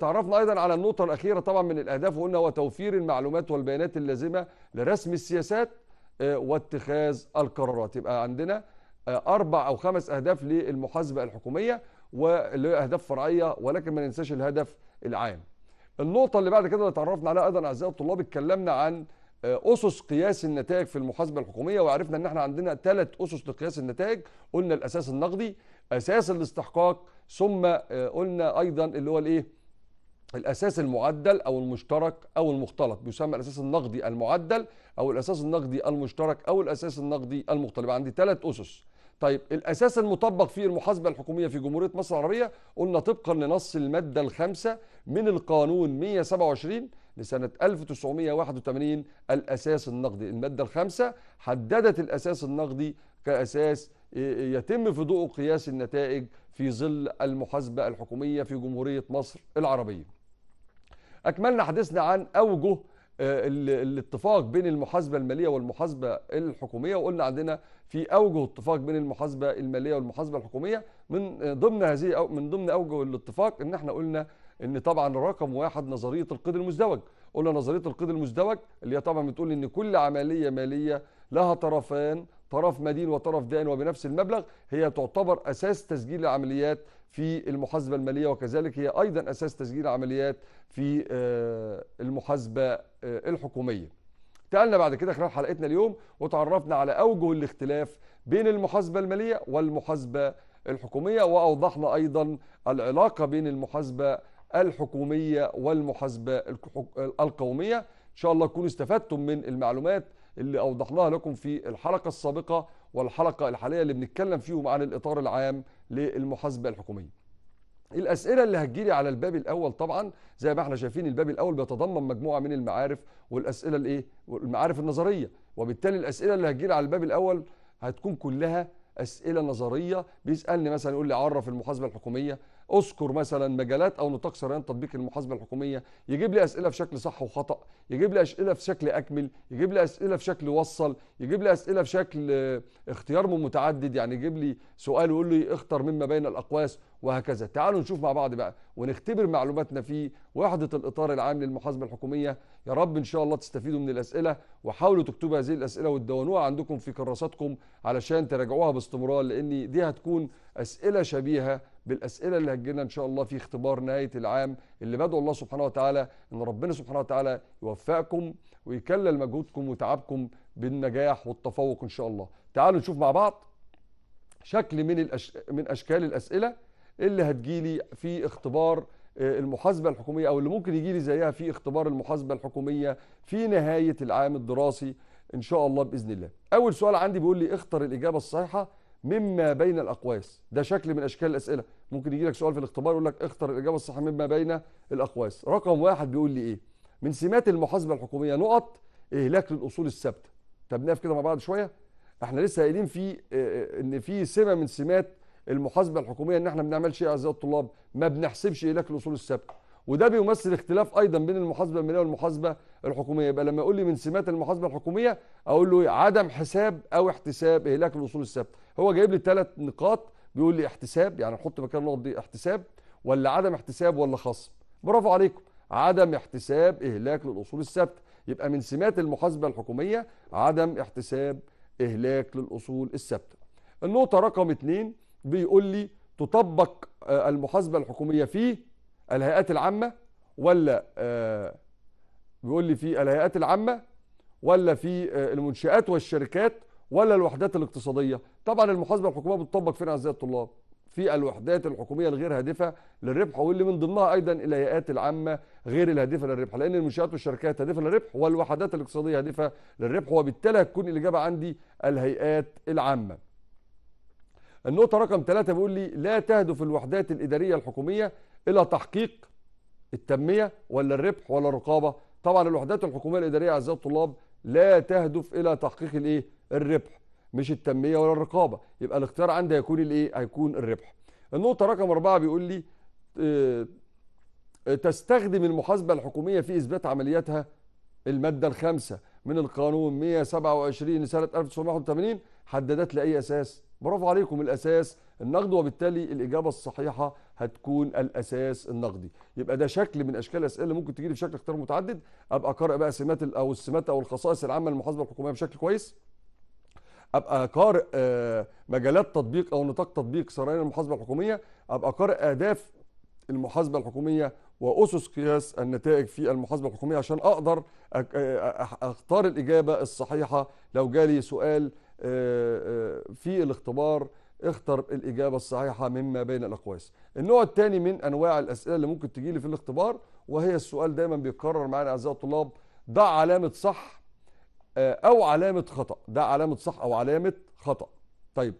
تعرفنا أيضا على النقطة الأخيرة طبعا من الأهداف قلنا هو توفير المعلومات والبيانات اللازمة لرسم السياسات واتخاذ القرارات يبقى عندنا أربع أو خمس أهداف للمحاسبة الحكومية واللي هي اهداف فرعية ولكن ما ننساش الهدف العام النقطة اللي بعد كده اللي تعرفنا عليها أيضا أعزائي الطلاب اتكلمنا عن آه، اسس قياس النتائج في المحاسبه الحكوميه وعرفنا ان احنا عندنا ثلاث اسس لقياس النتائج قلنا الاساس النقدي اساس الاستحقاق ثم آه، قلنا ايضا اللي هو الايه الاساس المعدل او المشترك او المختلط بيسمى الاساس النقدي المعدل او الاساس النقدي المشترك او الاساس النقدي المختلط عندي ثلاث اسس طيب الاساس المطبق في المحاسبه الحكوميه في جمهوريه مصر العربيه قلنا طبقا لنص الماده الخامسه من القانون 127 لسنة 1981 الأساس النقدي المادة الخامسة حددت الأساس النقدي كأساس آه، يتم في ضوءه قياس النتائج في ظل المحاسبة الحكومية في جمهورية مصر العربية أكملنا حديثنا عن أوجه آه، الاتفاق بين المحاسبة المالية والمحاسبة الحكومية وقلنا عندنا في أوجه اتفاق بين المحاسبة المالية والمحاسبة الحكومية من آه، ضمن هذه من ضمن أوجه الاتفاق إن احنا قلنا ان طبعا رقم واحد نظريه القيد المزدوج قلنا نظريه القيد المزدوج اللي هي طبعا بتقول ان كل عمليه ماليه لها طرفان طرف مدين وطرف دائن وبنفس المبلغ هي تعتبر اساس تسجيل العمليات في المحاسبه الماليه وكذلك هي ايضا اساس تسجيل العمليات في آه، المحاسبه آه، الحكوميه. تعالنا بعد كده خلال حلقتنا اليوم وتعرفنا على اوجه الاختلاف بين المحاسبه الماليه والمحاسبه الحكوميه واوضحنا ايضا العلاقه بين المحاسبه الحكومية والمحاسبة القومية إن شاء الله تكونوا استفدتم من المعلومات اللي أوضحناها لكم في الحلقة السابقة والحلقة الحالية اللي بنتكلم فيهم عن الإطار العام للمحاسبة الحكومية الاسئله اللي هتجيلي على الباب الاول طبعا زي ما احنا شايفين الباب الاول بيتضمن مجموعه من المعارف والاسئله الايه المعارف النظريه وبالتالي الاسئله اللي هتجيلي على الباب الاول هتكون كلها اسئله نظريه بيسالني مثلا يقول لي عرف المحاسبه الحكوميه اذكر مثلا مجالات او نطاق سريان تطبيق المحاسبه الحكوميه يجيب لي اسئله في شكل صح وخطا يجيب لي اسئله في شكل اكمل يجيب لي اسئله في شكل وصل يجيب لي اسئله في شكل اختيار متعدد يعني يجيب لي سؤال ويقول لي اختر مما بين الاقواس وهكذا تعالوا نشوف مع بعض بقى ونختبر معلوماتنا في وحده الاطار العام للمحاسبه الحكوميه يا رب ان شاء الله تستفيدوا من الاسئله وحاولوا تكتبوا هذه الاسئله وتدونوها عندكم في كراساتكم علشان تراجعوها باستمرار لان دي هتكون اسئله شبيهه بالاسئله اللي هتجينا ان شاء الله في اختبار نهايه العام اللي بدعو الله سبحانه وتعالى ان ربنا سبحانه وتعالى يوفقكم ويكلل مجهودكم وتعبكم بالنجاح والتفوق ان شاء الله. تعالوا نشوف مع بعض شكل من الأش... من اشكال الاسئله اللي هتجيلي في اختبار آه، المحاسبه الحكوميه او اللي ممكن يجي لي زيها في اختبار المحاسبه الحكوميه في نهايه العام الدراسي ان شاء الله باذن الله. اول سؤال عندي بيقول لي اختر الاجابه الصحيحه مما بين الاقواس ده شكل من اشكال الاسئله ممكن يجي لك سؤال في الاختبار يقول لك اختر الاجابه الصح مما بين الاقواس رقم واحد بيقول لي ايه من سمات المحاسبه الحكوميه نقط اهلاك للاصول الثابته طب نقف كده مع بعض شويه احنا لسه قايلين في آه، آه، ان في سمه من سمات المحاسبه الحكوميه ان احنا ما بنعملش ايه اعزائي الطلاب ما بنحسبش اهلاك الاصول الثابته وده بيمثل اختلاف ايضا بين المحاسبه الماليه والمحاسبه الحكوميه يبقى لما يقول لي من سمات المحاسبه الحكوميه اقول له عدم حساب او احتساب اهلاك الاصول الثابته هو جايب لي ثلاث نقاط بيقول لي احتساب يعني نحط مكان النقط دي احتساب ولا عدم احتساب ولا خصم برافو عليكم عدم احتساب اهلاك للاصول الثابته يبقى من سمات المحاسبه الحكوميه عدم احتساب اهلاك للاصول الثابته النقطه رقم اثنين بيقول لي تطبق آه، المحاسبه الحكوميه في الهيئات العامه ولا آه، بيقول لي في الهيئات العامه ولا في آه، المنشآت والشركات ولا الوحدات الاقتصاديه طبعا المحاسبه الحكوميه بتطبق فين اعزائي الطلاب في الوحدات الحكوميه الغير هادفه للربح واللي من ضمنها ايضا الهيئات العامه غير الهادفه للربح لان المنشات والشركات هادفه للربح والوحدات الاقتصاديه هادفه للربح وبالتالي هتكون الاجابه عندي الهيئات العامه. النقطه رقم ثلاثة بيقول لي لا تهدف الوحدات الاداريه الحكوميه الى تحقيق التنميه ولا الربح ولا الرقابه طبعا الوحدات الحكوميه الاداريه اعزائي الطلاب لا تهدف الى تحقيق الايه الربح مش التنميه ولا الرقابه يبقى الاختيار عندي هيكون الايه هيكون الربح النقطه رقم أربعة بيقول لي آه، آه، تستخدم المحاسبه الحكوميه في اثبات عملياتها الماده الخامسه من القانون 127 لسنه 1981 حددت لاي اساس برافو عليكم الاساس النقدي وبالتالي الاجابه الصحيحه هتكون الاساس النقدي يبقى ده شكل من اشكال الاسئله اللي ممكن تجيلي بشكل اختيار متعدد ابقى قارئ بقى سمات او السمات او الخصائص العامه للمحاسبه الحكوميه بشكل كويس ابقى قارئ آه، مجالات تطبيق او نطاق تطبيق سرايا المحاسبه الحكوميه ابقى قارئ اهداف المحاسبه الحكوميه واسس قياس النتائج في المحاسبه الحكوميه عشان اقدر آه، اختار الاجابه الصحيحه لو جالي سؤال آه، في الاختبار اختر الاجابه الصحيحه مما بين الاقواس. النوع الثاني من انواع الاسئله اللي ممكن تجي لي في الاختبار وهي السؤال دايما بيتكرر معانا اعزائي الطلاب ضع علامه صح آه، او علامه خطا ده علامه صح او علامه خطا طيب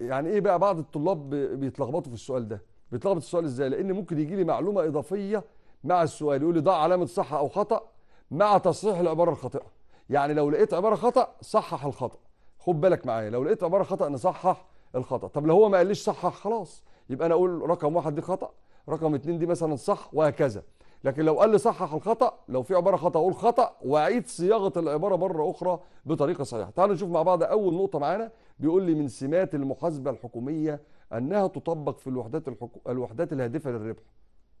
يعني ايه بقى بعض الطلاب بيتلخبطوا في السؤال ده بيتلخبط السؤال ازاي لان ممكن يجي لي معلومه اضافيه مع السؤال يقول لي ده علامه صح او خطا مع تصحيح العباره الخاطئه يعني لو لقيت عباره خطا صحح الخطا خد بالك معايا لو لقيت عباره خطا انا صحح الخطا طب لو هو ما قاليش صحح خلاص يبقى انا اقول رقم واحد دي خطا رقم اتنين دي مثلا صح وهكذا لكن لو قال لي صحح الخطا لو في عباره خطا اقول خطا واعيد صياغه العباره مره اخرى بطريقه صحيحه تعالوا نشوف مع بعض اول نقطه معانا بيقول لي من سمات المحاسبه الحكوميه انها تطبق في الوحدات الحكو... الوحدات الهادفه للربح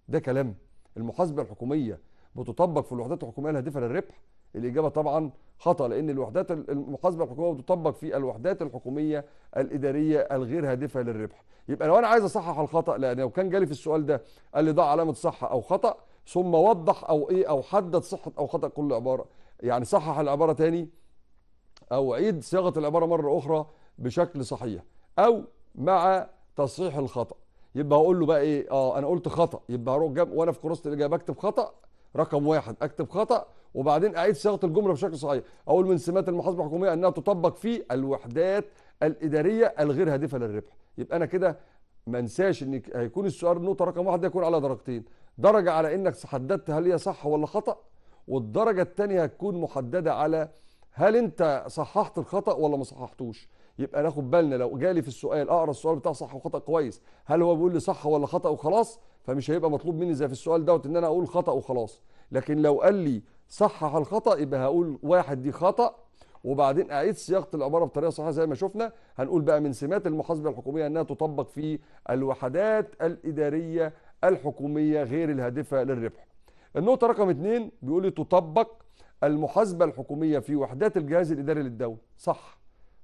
ده كلام المحاسبه الحكوميه بتطبق في الوحدات الحكوميه الهادفه للربح الاجابه طبعا خطا لان الوحدات المحاسبه الحكوميه بتطبق في الوحدات الحكوميه الاداريه الغير هادفه للربح يبقى لو انا عايز اصحح الخطا لان لو كان جالي في السؤال ده قال لي ضع علامه صح او خطا ثم وضح او ايه او حدد صحه او خطا كل عباره يعني صحح العباره تاني او عيد صياغه العباره مره اخرى بشكل صحيح او مع تصحيح الخطا يبقى هقول له بقى ايه اه انا قلت خطا يبقى هروح جاب وانا في كراسه الاجابه اكتب خطا رقم واحد اكتب خطا وبعدين اعيد صياغه الجمله بشكل صحيح اقول من سمات المحاسبه الحكوميه انها تطبق في الوحدات الاداريه الغير هادفه للربح يبقى انا كده ما انساش ان هيكون السؤال النقطه رقم واحد هيكون على درجتين درجه على انك حددت هل هي صح ولا خطا والدرجه الثانيه هتكون محدده على هل انت صححت الخطا ولا ما صححتوش يبقى ناخد بالنا لو جالي في السؤال اقرا السؤال بتاع صح وخطا كويس هل هو بيقول لي صح ولا خطا وخلاص فمش هيبقى مطلوب مني زي في السؤال دوت ان انا اقول خطا وخلاص لكن لو قال لي صحح الخطا يبقى هقول واحد دي خطا وبعدين اعيد صياغه العباره بطريقه صحيحه زي ما شفنا هنقول بقى من سمات المحاسبه الحكوميه انها تطبق في الوحدات الاداريه الحكوميه غير الهادفه للربح. النقطه رقم اثنين بيقول لي تطبق المحاسبه الحكوميه في وحدات الجهاز الاداري للدوله صح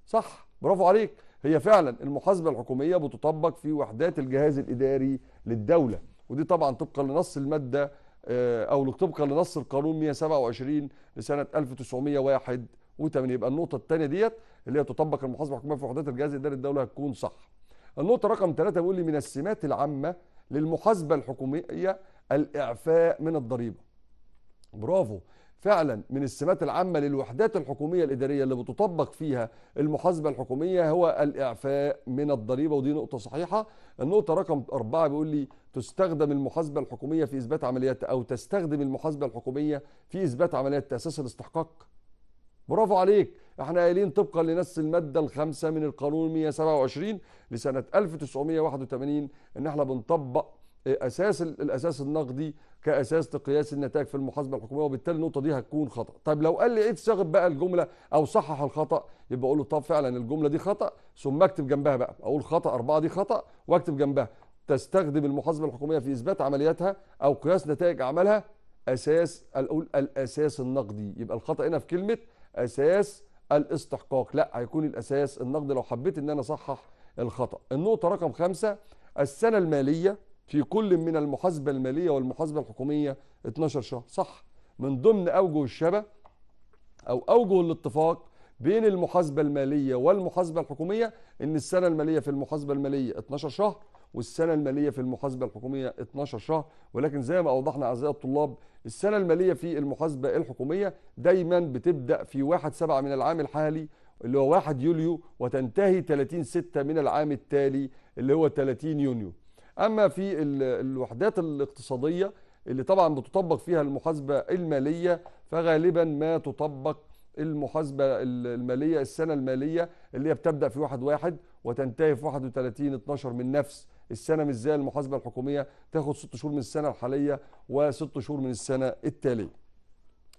صح برافو عليك هي فعلا المحاسبه الحكوميه بتطبق في وحدات الجهاز الاداري للدوله ودي طبعا طبقا لنص الماده آه، او طبقا لنص القانون 127 لسنه 1901 و 8 يبقى النقطه الثانيه ديت اللي هي تطبق المحاسبه الحكوميه في وحدات الجهاز الاداري الدوله هتكون صح. النقطه رقم ثلاثه بيقول لي من السمات العامه للمحاسبه الحكوميه الاعفاء من الضريبه. برافو فعلا من السمات العامه للوحدات الحكوميه الاداريه اللي بتطبق فيها المحاسبه الحكوميه هو الاعفاء من الضريبه ودي نقطه صحيحه النقطه رقم أربعة بيقول لي تستخدم المحاسبه الحكوميه في اثبات عمليات او تستخدم المحاسبه الحكوميه في اثبات عمليات تاسيس الاستحقاق برافو عليك احنا قايلين طبقا لنص المادة الخامسة من القانون 127 لسنة 1981 ان احنا بنطبق اساس الاساس النقدي كاساس لقياس النتائج في المحاسبه الحكوميه وبالتالي النقطه دي هتكون خطا طيب لو قال لي ايه صاغب بقى الجمله او صحح الخطا يبقى اقول له طب فعلا الجمله دي خطا ثم اكتب جنبها بقى اقول خطا أربعة دي خطا واكتب جنبها تستخدم المحاسبه الحكوميه في اثبات عملياتها او قياس نتائج اعمالها اساس اقول الاساس النقدي يبقى الخطا هنا في كلمه اساس الاستحقاق لا هيكون الاساس النقد لو حبيت ان انا اصحح الخطا النقطه رقم خمسة السنه الماليه في كل من المحاسبه الماليه والمحاسبه الحكوميه 12 شهر صح من ضمن اوجه الشبه او اوجه الاتفاق بين المحاسبه الماليه والمحاسبه الحكوميه ان السنه الماليه في المحاسبه الماليه 12 شهر والسنه الماليه في المحاسبه الحكوميه 12 شهر ولكن زي ما اوضحنا اعزائي الطلاب السنه الماليه في المحاسبه الحكوميه دايما بتبدا في 1 7 من العام الحالي اللي هو 1 يوليو وتنتهي 30 6 من العام التالي اللي هو 30 يونيو اما في الوحدات الاقتصاديه اللي طبعا بتطبق فيها المحاسبه الماليه فغالبا ما تطبق المحاسبه الماليه السنه الماليه اللي هي بتبدا في 1 1 وتنتهي في 31 12 من نفس السنه مش زي المحاسبه الحكوميه تاخد ست شهور من السنه الحاليه وست شهور من السنه التاليه.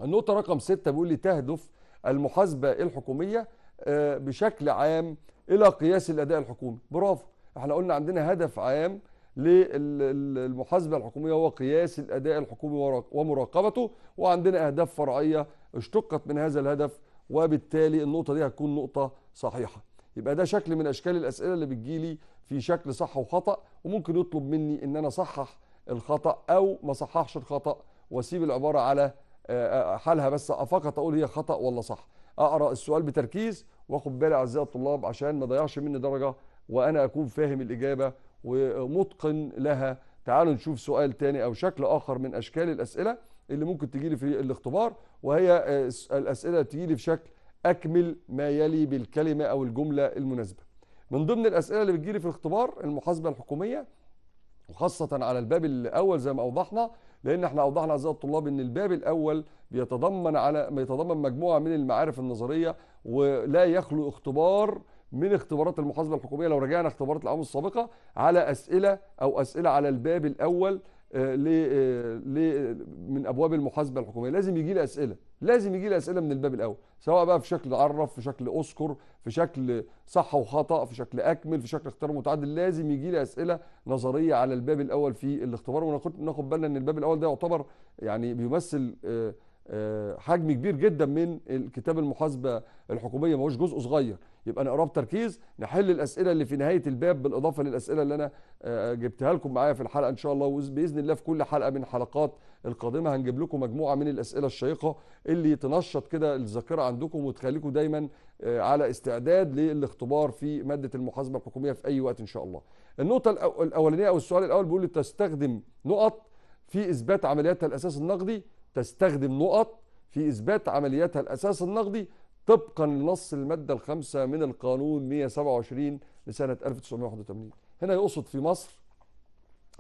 النقطه رقم سته بيقول لي تهدف المحاسبه الحكوميه آه، بشكل عام الى قياس الاداء الحكومي برافو احنا قلنا عندنا هدف عام للمحاسبه الحكوميه هو قياس الاداء الحكومي ومراقبته وعندنا اهداف فرعيه اشتقت من هذا الهدف وبالتالي النقطه دي هتكون نقطه صحيحه يبقى ده شكل من اشكال الاسئله اللي بتجيلي في شكل صح وخطا وممكن يطلب مني ان انا اصحح الخطا او ما اصححش الخطا واسيب العباره على آه، آه، حالها بس فقط اقول هي خطا ولا صح اقرا السؤال بتركيز واخد بالي اعزائي الطلاب عشان ما اضيعش مني درجه وانا اكون فاهم الاجابه ومتقن لها تعالوا نشوف سؤال تاني او شكل اخر من اشكال الاسئله اللي ممكن تجيلي في الاختبار وهي آه، الاسئله تجيلي في شكل أكمل ما يلي بالكلمة أو الجملة المناسبة من ضمن الأسئلة اللي بتجيلي في الاختبار المحاسبة الحكومية وخاصة على الباب الأول زي ما أوضحنا لأن احنا أوضحنا أعزائي الطلاب أن الباب الأول بيتضمن على بيتضمن مجموعة من المعارف النظرية ولا يخلو اختبار من اختبارات المحاسبة الحكومية لو رجعنا اختبارات العام السابقة على أسئلة أو أسئلة على الباب الأول آه، آه، من ابواب المحاسبه الحكوميه لازم يجي لي اسئله لازم يجي لي اسئله من الباب الاول سواء بقى في شكل عرف في شكل اذكر في شكل صح وخطا في شكل اكمل في شكل اختيار متعدل لازم يجي لي اسئله نظريه على الباب الاول في الاختبار وناخد ناخد بالنا ان الباب الاول ده يعتبر يعني بيمثل آه، حجم كبير جدا من الكتاب المحاسبه الحكوميه ما هوش جزء صغير يبقى انا بتركيز تركيز نحل الاسئله اللي في نهايه الباب بالاضافه للاسئله اللي انا آه، جبتها لكم معايا في الحلقه ان شاء الله وباذن الله في كل حلقه من حلقات القادمه هنجيب لكم مجموعه من الاسئله الشيقه اللي تنشط كده الذاكره عندكم وتخليكم دايما آه، على استعداد للاختبار في ماده المحاسبه الحكوميه في اي وقت ان شاء الله. النقطه الاولانيه او السؤال الاول بيقول لي تستخدم نقط في اثبات عملياتها الاساس النقدي تستخدم نقط في اثبات عملياتها الاساس النقدي طبقا لنص المادة الخامسة من القانون 127 لسنة 1981 هنا يقصد في مصر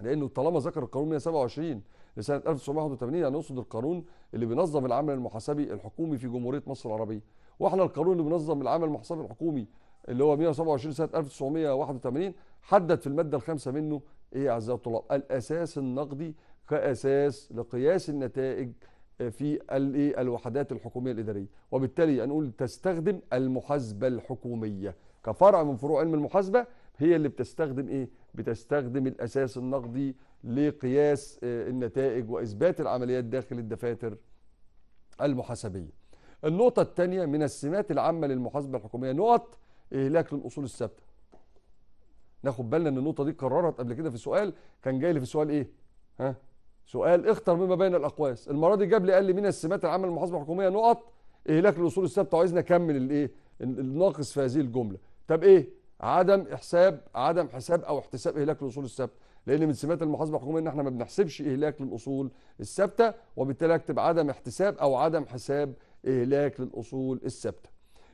لأنه طالما ذكر القانون 127 لسنة 1981 يعني يقصد القانون اللي بينظم العمل المحاسبي الحكومي في جمهورية مصر العربية واحنا القانون اللي بينظم العمل المحاسبي الحكومي اللي هو 127 سنة 1981 حدد في المادة الخامسة منه ايه يا اعزائي الطلاب الاساس النقدي كاساس لقياس النتائج في إيه، الوحدات الحكوميه الاداريه وبالتالي هنقول تستخدم المحاسبه الحكوميه كفرع من فروع علم المحاسبه هي اللي بتستخدم ايه بتستخدم الاساس النقدي لقياس آه، النتائج واثبات العمليات داخل الدفاتر المحاسبيه النقطة الثانية من السمات العامة للمحاسبة الحكومية نقط إهلاك للأصول الثابتة. ناخد بالنا إن النقطة دي اتكررت قبل كده في سؤال كان جاي لي في سؤال إيه؟ ها؟ سؤال اختر مما بين الاقواس المره دي جاب لي قال لي من السمات العامه للمحاسبه الحكوميه نقط اهلاك الاصول الثابته وعايزني اكمل الايه الناقص في هذه الجمله طب ايه عدم احساب عدم حساب او احتساب اهلاك الاصول الثابته لان من سمات المحاسبه الحكوميه ان احنا ما بنحسبش اهلاك للاصول الثابته وبالتالي اكتب عدم احتساب او عدم حساب اهلاك للاصول الثابته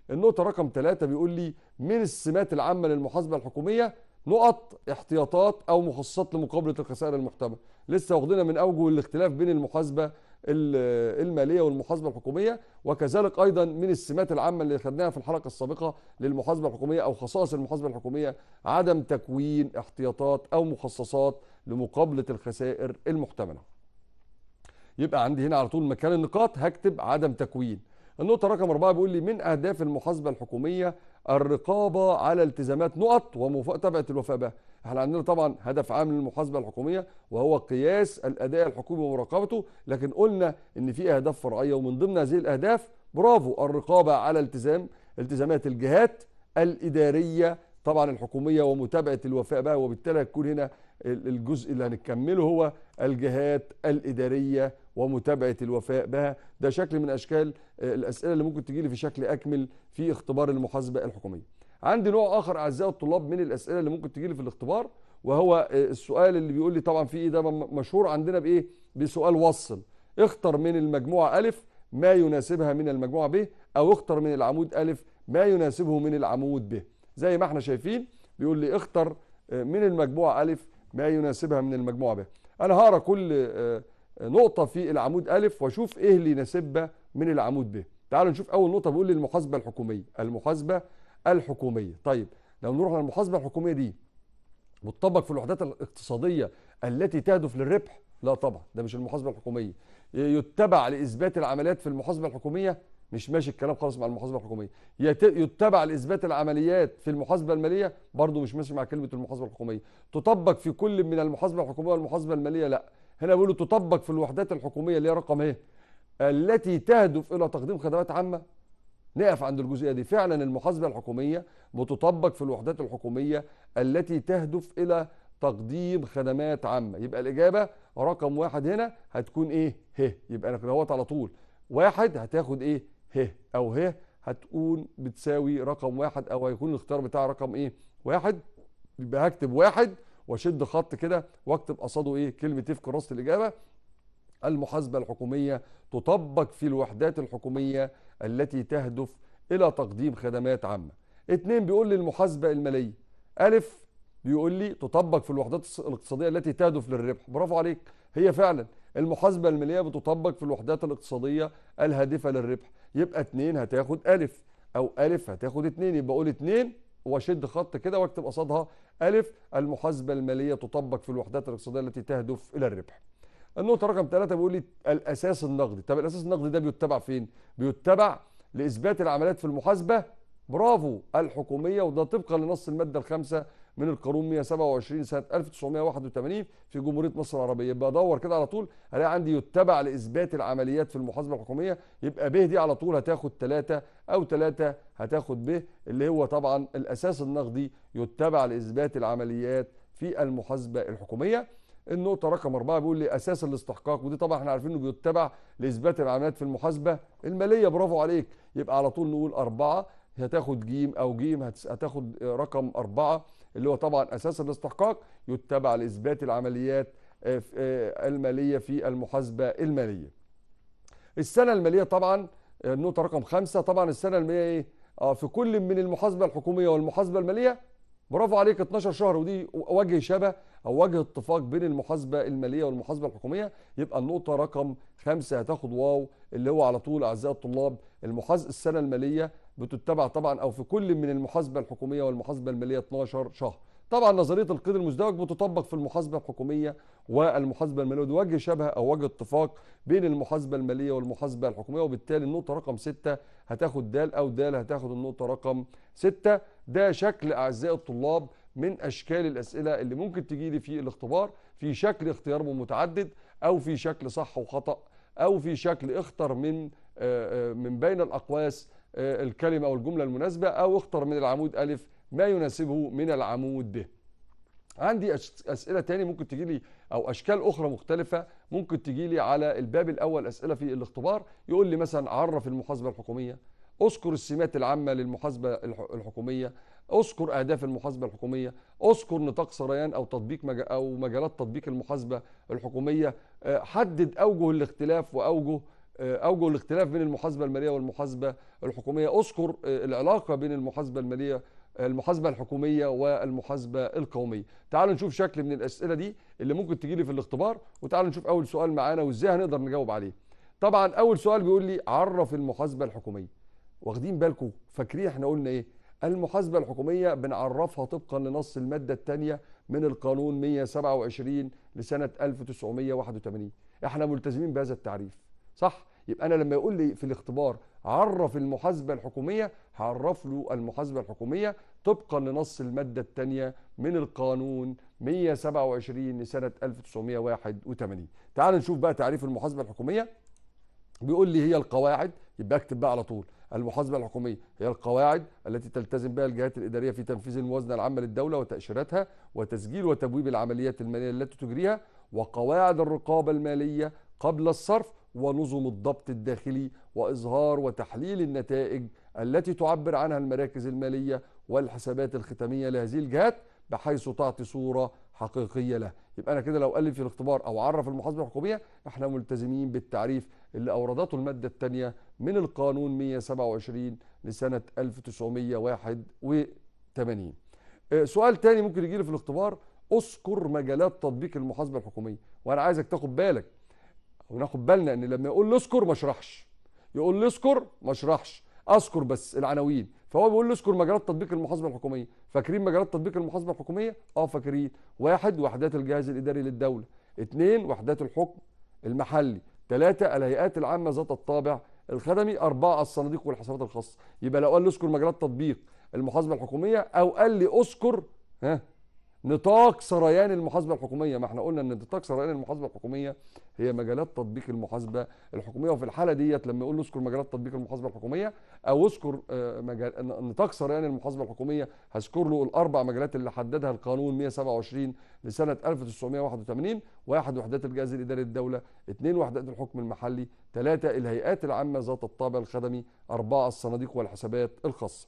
النقطه رقم ثلاثة بيقول لي من السمات العامه للمحاسبه الحكوميه نقط احتياطات او مخصصات لمقابله الخسائر المحتمله لسه واخدنا من اوجه الاختلاف بين المحاسبه الماليه والمحاسبه الحكوميه وكذلك ايضا من السمات العامه اللي خدناها في الحلقه السابقه للمحاسبه الحكوميه او خصائص المحاسبه الحكوميه عدم تكوين احتياطات او مخصصات لمقابله الخسائر المحتمله. يبقى عندي هنا على طول مكان النقاط هكتب عدم تكوين. النقطه رقم اربعه بيقول لي من اهداف المحاسبه الحكوميه الرقابه على التزامات نقط ومتابعه الوفاء بها احنا عندنا طبعا هدف عام للمحاسبه الحكوميه وهو قياس الاداء الحكومي ومراقبته لكن قلنا ان في اهداف فرعيه ومن ضمن هذه الاهداف برافو الرقابه على التزام التزامات الجهات الاداريه طبعا الحكوميه ومتابعه الوفاء بها وبالتالي هتكون هنا الجزء اللي هنكمله هو الجهات الاداريه ومتابعه الوفاء بها ده شكل من اشكال آه، الاسئله اللي ممكن تجي لي في شكل اكمل في اختبار المحاسبه الحكوميه عندي نوع اخر اعزائي الطلاب من الاسئله اللي ممكن تجي لي في الاختبار وهو آه، السؤال اللي بيقول لي طبعا في ايه ده مشهور عندنا بايه بسؤال وصل اختر من المجموعه الف ما يناسبها من المجموعه ب او اختر من العمود الف ما يناسبه من العمود ب زي ما احنا شايفين بيقول لي اختر آه، من المجموعه الف ما يناسبها من المجموعه ب انا هقرا كل نقطه في العمود الف واشوف ايه اللي يناسبها من العمود ب تعالوا نشوف اول نقطه بيقول لي المحاسبه الحكوميه المحاسبه الحكوميه طيب لو نروح للمحاسبه الحكوميه دي بتطبق في الوحدات الاقتصاديه التي تهدف للربح لا طبعا ده مش المحاسبه الحكوميه يتبع لاثبات العمليات في المحاسبه الحكوميه مش ماشي الكلام خالص مع المحاسبه الحكوميه يتبع لاثبات العمليات في المحاسبه الماليه برضه مش ماشي مع كلمه المحاسبه الحكوميه تطبق في كل من المحاسبه الحكوميه والمحاسبه الماليه لا هنا بيقولوا تطبق في الوحدات الحكوميه اللي هي رقم ايه؟ التي تهدف الى تقديم خدمات عامه نقف عند الجزئيه دي فعلا المحاسبه الحكوميه بتطبق في الوحدات الحكوميه التي تهدف الى تقديم خدمات عامه يبقى الاجابه رقم واحد هنا هتكون ايه ه يبقى انا اهوت على طول واحد هتاخد ايه ه او ه هتكون بتساوي رقم واحد او هيكون الاختيار بتاع رقم ايه واحد يبقى هكتب واحد واشد خط كده واكتب قصاده ايه كلمه ايه في كراسه الاجابه المحاسبه الحكوميه تطبق في الوحدات الحكوميه التي تهدف الى تقديم خدمات عامه اتنين بيقول لي المحاسبه الماليه الف بيقول لي تطبق في الوحدات الاقتصاديه التي تهدف للربح برافو عليك هي فعلا المحاسبه الماليه بتطبق في الوحدات الاقتصاديه الهادفه للربح يبقى اتنين هتاخد الف او الف هتاخد اتنين يبقى اقول اتنين واشد خط كده واكتب قصادها الف المحاسبه الماليه تطبق في الوحدات الاقتصاديه التي تهدف الى الربح. النقطه رقم ثلاثة بيقول لي الاساس النقدي، طب الاساس النقدي ده بيتبع فين؟ بيتبع لاثبات العمليات في المحاسبه برافو الحكوميه وده طبقا لنص الماده الخامسه من القانون 127 سنه 1981 في جمهوريه مصر العربيه يبقى ادور كده على طول الاقي عندي يتبع لاثبات العمليات في المحاسبه الحكوميه يبقى به دي على طول هتاخد 3 او 3 هتاخد به اللي هو طبعا الاساس النقدي يتبع لاثبات العمليات في المحاسبه الحكوميه النقطة رقم أربعة بيقول لي أساس الاستحقاق ودي طبعا احنا عارفين إنه بيتبع لإثبات العمليات في المحاسبة المالية برافو عليك يبقى على طول نقول أربعة هتاخد جيم أو جيم هتاخد رقم أربعة اللي هو طبعا اساس الاستحقاق يتبع لاثبات العمليات آه، آه، الماليه في المحاسبه الماليه. السنه الماليه طبعا آه، النقطه رقم خمسه طبعا السنه الماليه ايه؟ اه في كل من المحاسبه الحكوميه والمحاسبه الماليه برافو عليك 12 شهر ودي وجه شبه او وجه اتفاق بين المحاسبه الماليه والمحاسبه الحكوميه يبقى النقطه رقم خمسه هتاخد واو اللي هو على طول اعزائي الطلاب المحاسب السنه الماليه بتتبع طبعا او في كل من المحاسبه الحكوميه والمحاسبه الماليه 12 شهر طبعا نظريه القيد المزدوج بتطبق في المحاسبه الحكوميه والمحاسبه الماليه وجه شبه او وجه اتفاق بين المحاسبه الماليه والمحاسبه الحكوميه وبالتالي النقطه رقم 6 هتاخد د او د هتاخد النقطه رقم 6 ده شكل اعزائي الطلاب من اشكال الاسئله اللي ممكن تجي لي في الاختبار في شكل اختيار متعدد او في شكل صح وخطا او في شكل اختر من آه، آه، من بين الاقواس آه، الكلمة أو الجملة المناسبة أو اختر من العمود ألف ما يناسبه من العمود ب عندي أسئلة تاني ممكن تجي لي أو أشكال أخرى مختلفة ممكن تجي لي على الباب الأول أسئلة في الاختبار يقول لي مثلا عرف المحاسبة الحكومية اذكر السمات العامة للمحاسبة الحكومية اذكر اهداف المحاسبه الحكوميه اذكر نطاق سريان او تطبيق مج... او مجالات تطبيق المحاسبه الحكوميه آه، حدد اوجه الاختلاف واوجه آه، اوجه الاختلاف بين المحاسبه الماليه والمحاسبه الحكوميه اذكر آه، العلاقه بين المحاسبه الماليه المحاسبه الحكوميه والمحاسبه القوميه تعالوا نشوف شكل من الاسئله دي اللي ممكن تجي لي في الاختبار وتعالوا نشوف اول سؤال معانا وازاي هنقدر نجاوب عليه طبعا اول سؤال بيقول لي عرف المحاسبه الحكوميه واخدين بالكم فاكرين احنا قلنا ايه المحاسبه الحكوميه بنعرفها طبقا لنص الماده الثانيه من القانون 127 لسنه 1981 احنا ملتزمين بهذا التعريف صح يبقى انا لما يقول لي في الاختبار عرف المحاسبه الحكوميه هعرف له المحاسبه الحكوميه طبقا لنص الماده الثانيه من القانون 127 لسنه 1981 تعال نشوف بقى تعريف المحاسبه الحكوميه بيقول لي هي القواعد يبقى اكتب بقى على طول المحاسبة الحكومية هي القواعد التي تلتزم بها الجهات الإدارية في تنفيذ الموازنة العامة للدولة وتأشيرتها وتسجيل وتبويب العمليات المالية التي تجريها وقواعد الرقابة المالية قبل الصرف ونظم الضبط الداخلي واظهار وتحليل النتائج التي تعبر عنها المراكز الماليه والحسابات الختاميه لهذه الجهات بحيث تعطي صوره حقيقيه له يبقى انا كده لو قال في الاختبار او عرف المحاسبه الحكوميه احنا ملتزمين بالتعريف اللي اوردته الماده الثانيه من القانون 127 لسنه 1981 آه، سؤال تاني ممكن يجي لي في الاختبار اذكر مجالات تطبيق المحاسبه الحكوميه وانا عايزك تاخد بالك وناخد بالنا ان لما يقول لي اذكر ما اشرحش يقول لي اذكر ما اشرحش اذكر بس العناوين فهو بيقول لي اذكر مجالات تطبيق المحاسبه الحكوميه فاكرين مجالات تطبيق المحاسبه الحكوميه اه فاكرين واحد وحدات الجهاز الاداري للدوله اثنين وحدات الحكم المحلي ثلاثة الهيئات العامة ذات الطابع الخدمي أربعة الصناديق والحسابات الخاصة يبقى لو قال لي اذكر مجالات تطبيق المحاسبة الحكومية أو قال لي اذكر ها نطاق سريان المحاسبه الحكوميه ما احنا قلنا ان نطاق سريان المحاسبه الحكوميه هي مجالات تطبيق المحاسبه الحكوميه وفي الحاله ديت لما يقول اذكر مجالات تطبيق المحاسبه الحكوميه او اذكر آه، مجال نطاق سريان المحاسبه الحكوميه هذكر له الاربع مجالات اللي حددها القانون 127 لسنه 1981 واحد وحدات الجهاز الاداري الدولة اثنين وحدات الحكم المحلي ثلاثه الهيئات العامه ذات الطابع الخدمي اربعه الصناديق والحسابات الخاصه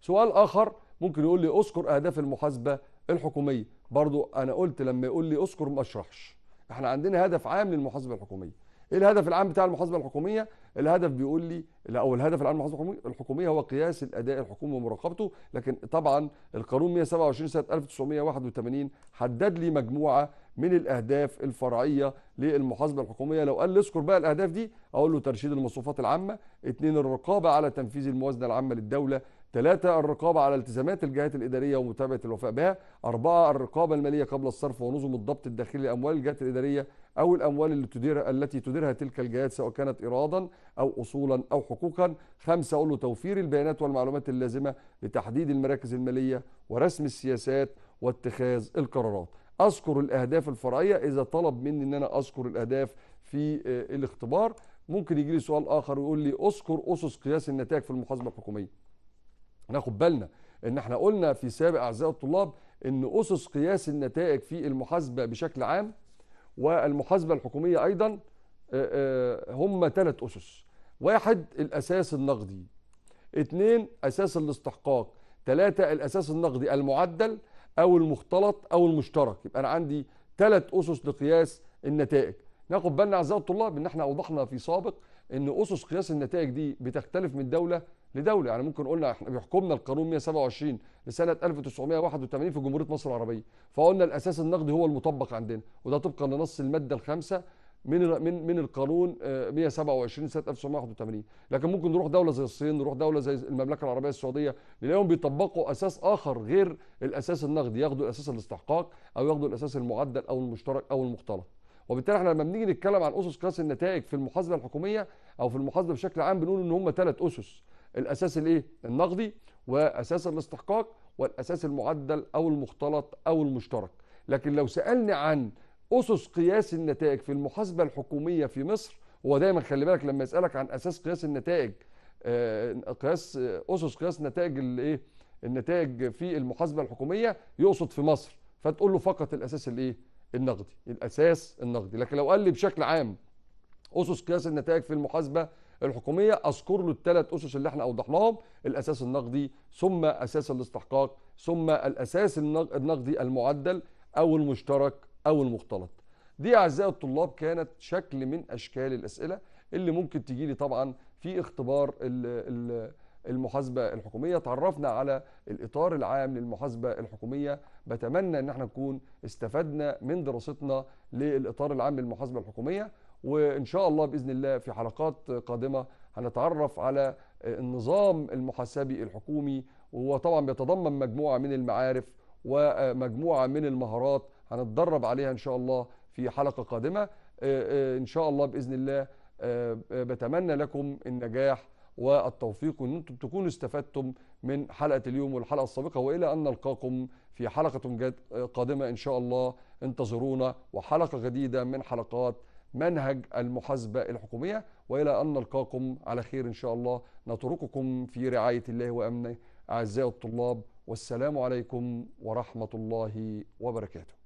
سؤال اخر ممكن يقول لي اذكر اهداف المحاسبه الحكوميه برضو انا قلت لما يقول لي اذكر ما اشرحش احنا عندنا هدف عام للمحاسبه الحكوميه ايه الهدف العام بتاع المحاسبه الحكوميه الهدف بيقول لي لا او الهدف العام المحاسبه الحكوميه هو قياس الاداء الحكومي ومراقبته لكن طبعا القانون 127 سنه 1981 حدد لي مجموعه من الاهداف الفرعيه للمحاسبه الحكوميه لو قال لي اذكر بقى الاهداف دي اقول له ترشيد المصروفات العامه اثنين الرقابه على تنفيذ الموازنه العامه للدوله ثلاثة الرقابة على التزامات الجهات الإدارية ومتابعة الوفاء بها أربعة الرقابة المالية قبل الصرف ونظم الضبط الداخلي لأموال الجهات الإدارية أو الأموال اللي تدير التي تديرها تلك الجهات سواء كانت إيرادا أو أصولا أو حقوقا خمسة أقول له توفير البيانات والمعلومات اللازمة لتحديد المراكز المالية ورسم السياسات واتخاذ القرارات أذكر الأهداف الفرعية إذا طلب مني أن أنا أذكر الأهداف في آه، الاختبار ممكن يجي لي سؤال آخر ويقول لي أذكر أسس قياس النتائج في المحاسبة الحكومية ناخد بالنا ان احنا قلنا في سابق اعزائي الطلاب ان اسس قياس النتائج في المحاسبه بشكل عام والمحاسبه الحكوميه ايضا آه، آه، هم ثلاث اسس واحد الاساس النقدي اثنين اساس الاستحقاق ثلاثة الاساس النقدي المعدل او المختلط او المشترك يبقى انا عندي ثلاث اسس لقياس النتائج ناخد بالنا اعزائي الطلاب ان احنا اوضحنا في سابق ان اسس قياس النتائج دي بتختلف من دوله لدوله يعني ممكن قلنا احنا بيحكمنا القانون 127 لسنه 1981 في جمهوريه مصر العربيه فقلنا الاساس النقدي هو المطبق عندنا وده طبقا لنص الماده الخامسه من من من القانون 127 سنه 1981 لكن ممكن نروح دوله زي الصين نروح دوله زي المملكه العربيه السعوديه نلاقيهم بيطبقوا اساس اخر غير الاساس النقدي ياخدوا اساس الاستحقاق او ياخدوا الاساس المعدل او المشترك او المختلط وبالتالي احنا لما بنيجي نتكلم عن اسس قياس النتائج في المحاسبه الحكوميه او في المحاسبه بشكل عام بنقول ان هم ثلاث اسس الاساس الايه النقدي واساس الاستحقاق والاساس المعدل او المختلط او المشترك لكن لو سالني عن اسس قياس النتائج في المحاسبه الحكوميه في مصر هو دايما خلي بالك لما يسالك عن اساس قياس النتائج آه، قياس آه، اسس قياس نتائج الايه النتائج في المحاسبه الحكوميه يقصد في مصر فتقول له فقط الاساس الايه النقدي الاساس النقدي لكن لو قال لي بشكل عام اسس قياس النتائج في المحاسبه الحكوميه اذكر له الثلاث اسس اللي احنا اوضحناهم الاساس النقدي ثم اساس الاستحقاق ثم الاساس النقدي المعدل او المشترك او المختلط دي اعزائي الطلاب كانت شكل من اشكال الاسئله اللي ممكن تجي لي طبعا في اختبار المحاسبه الحكوميه تعرفنا على الاطار العام للمحاسبه الحكوميه بتمنى ان احنا نكون استفدنا من دراستنا للاطار العام للمحاسبه الحكوميه وان شاء الله باذن الله في حلقات قادمه هنتعرف على النظام المحاسبي الحكومي وهو طبعا بيتضمن مجموعه من المعارف ومجموعه من المهارات هنتدرب عليها ان شاء الله في حلقه قادمه آه، آه، ان شاء الله باذن الله آه، بتمنى لكم النجاح والتوفيق وان انتم تكونوا استفدتم من حلقه اليوم والحلقه السابقه والى ان نلقاكم في حلقه قادمه ان شاء الله انتظرونا وحلقه جديده من حلقات منهج المحاسبة الحكومية وإلى أن نلقاكم على خير إن شاء الله نترككم في رعاية الله وأمنه أعزائي الطلاب والسلام عليكم ورحمة الله وبركاته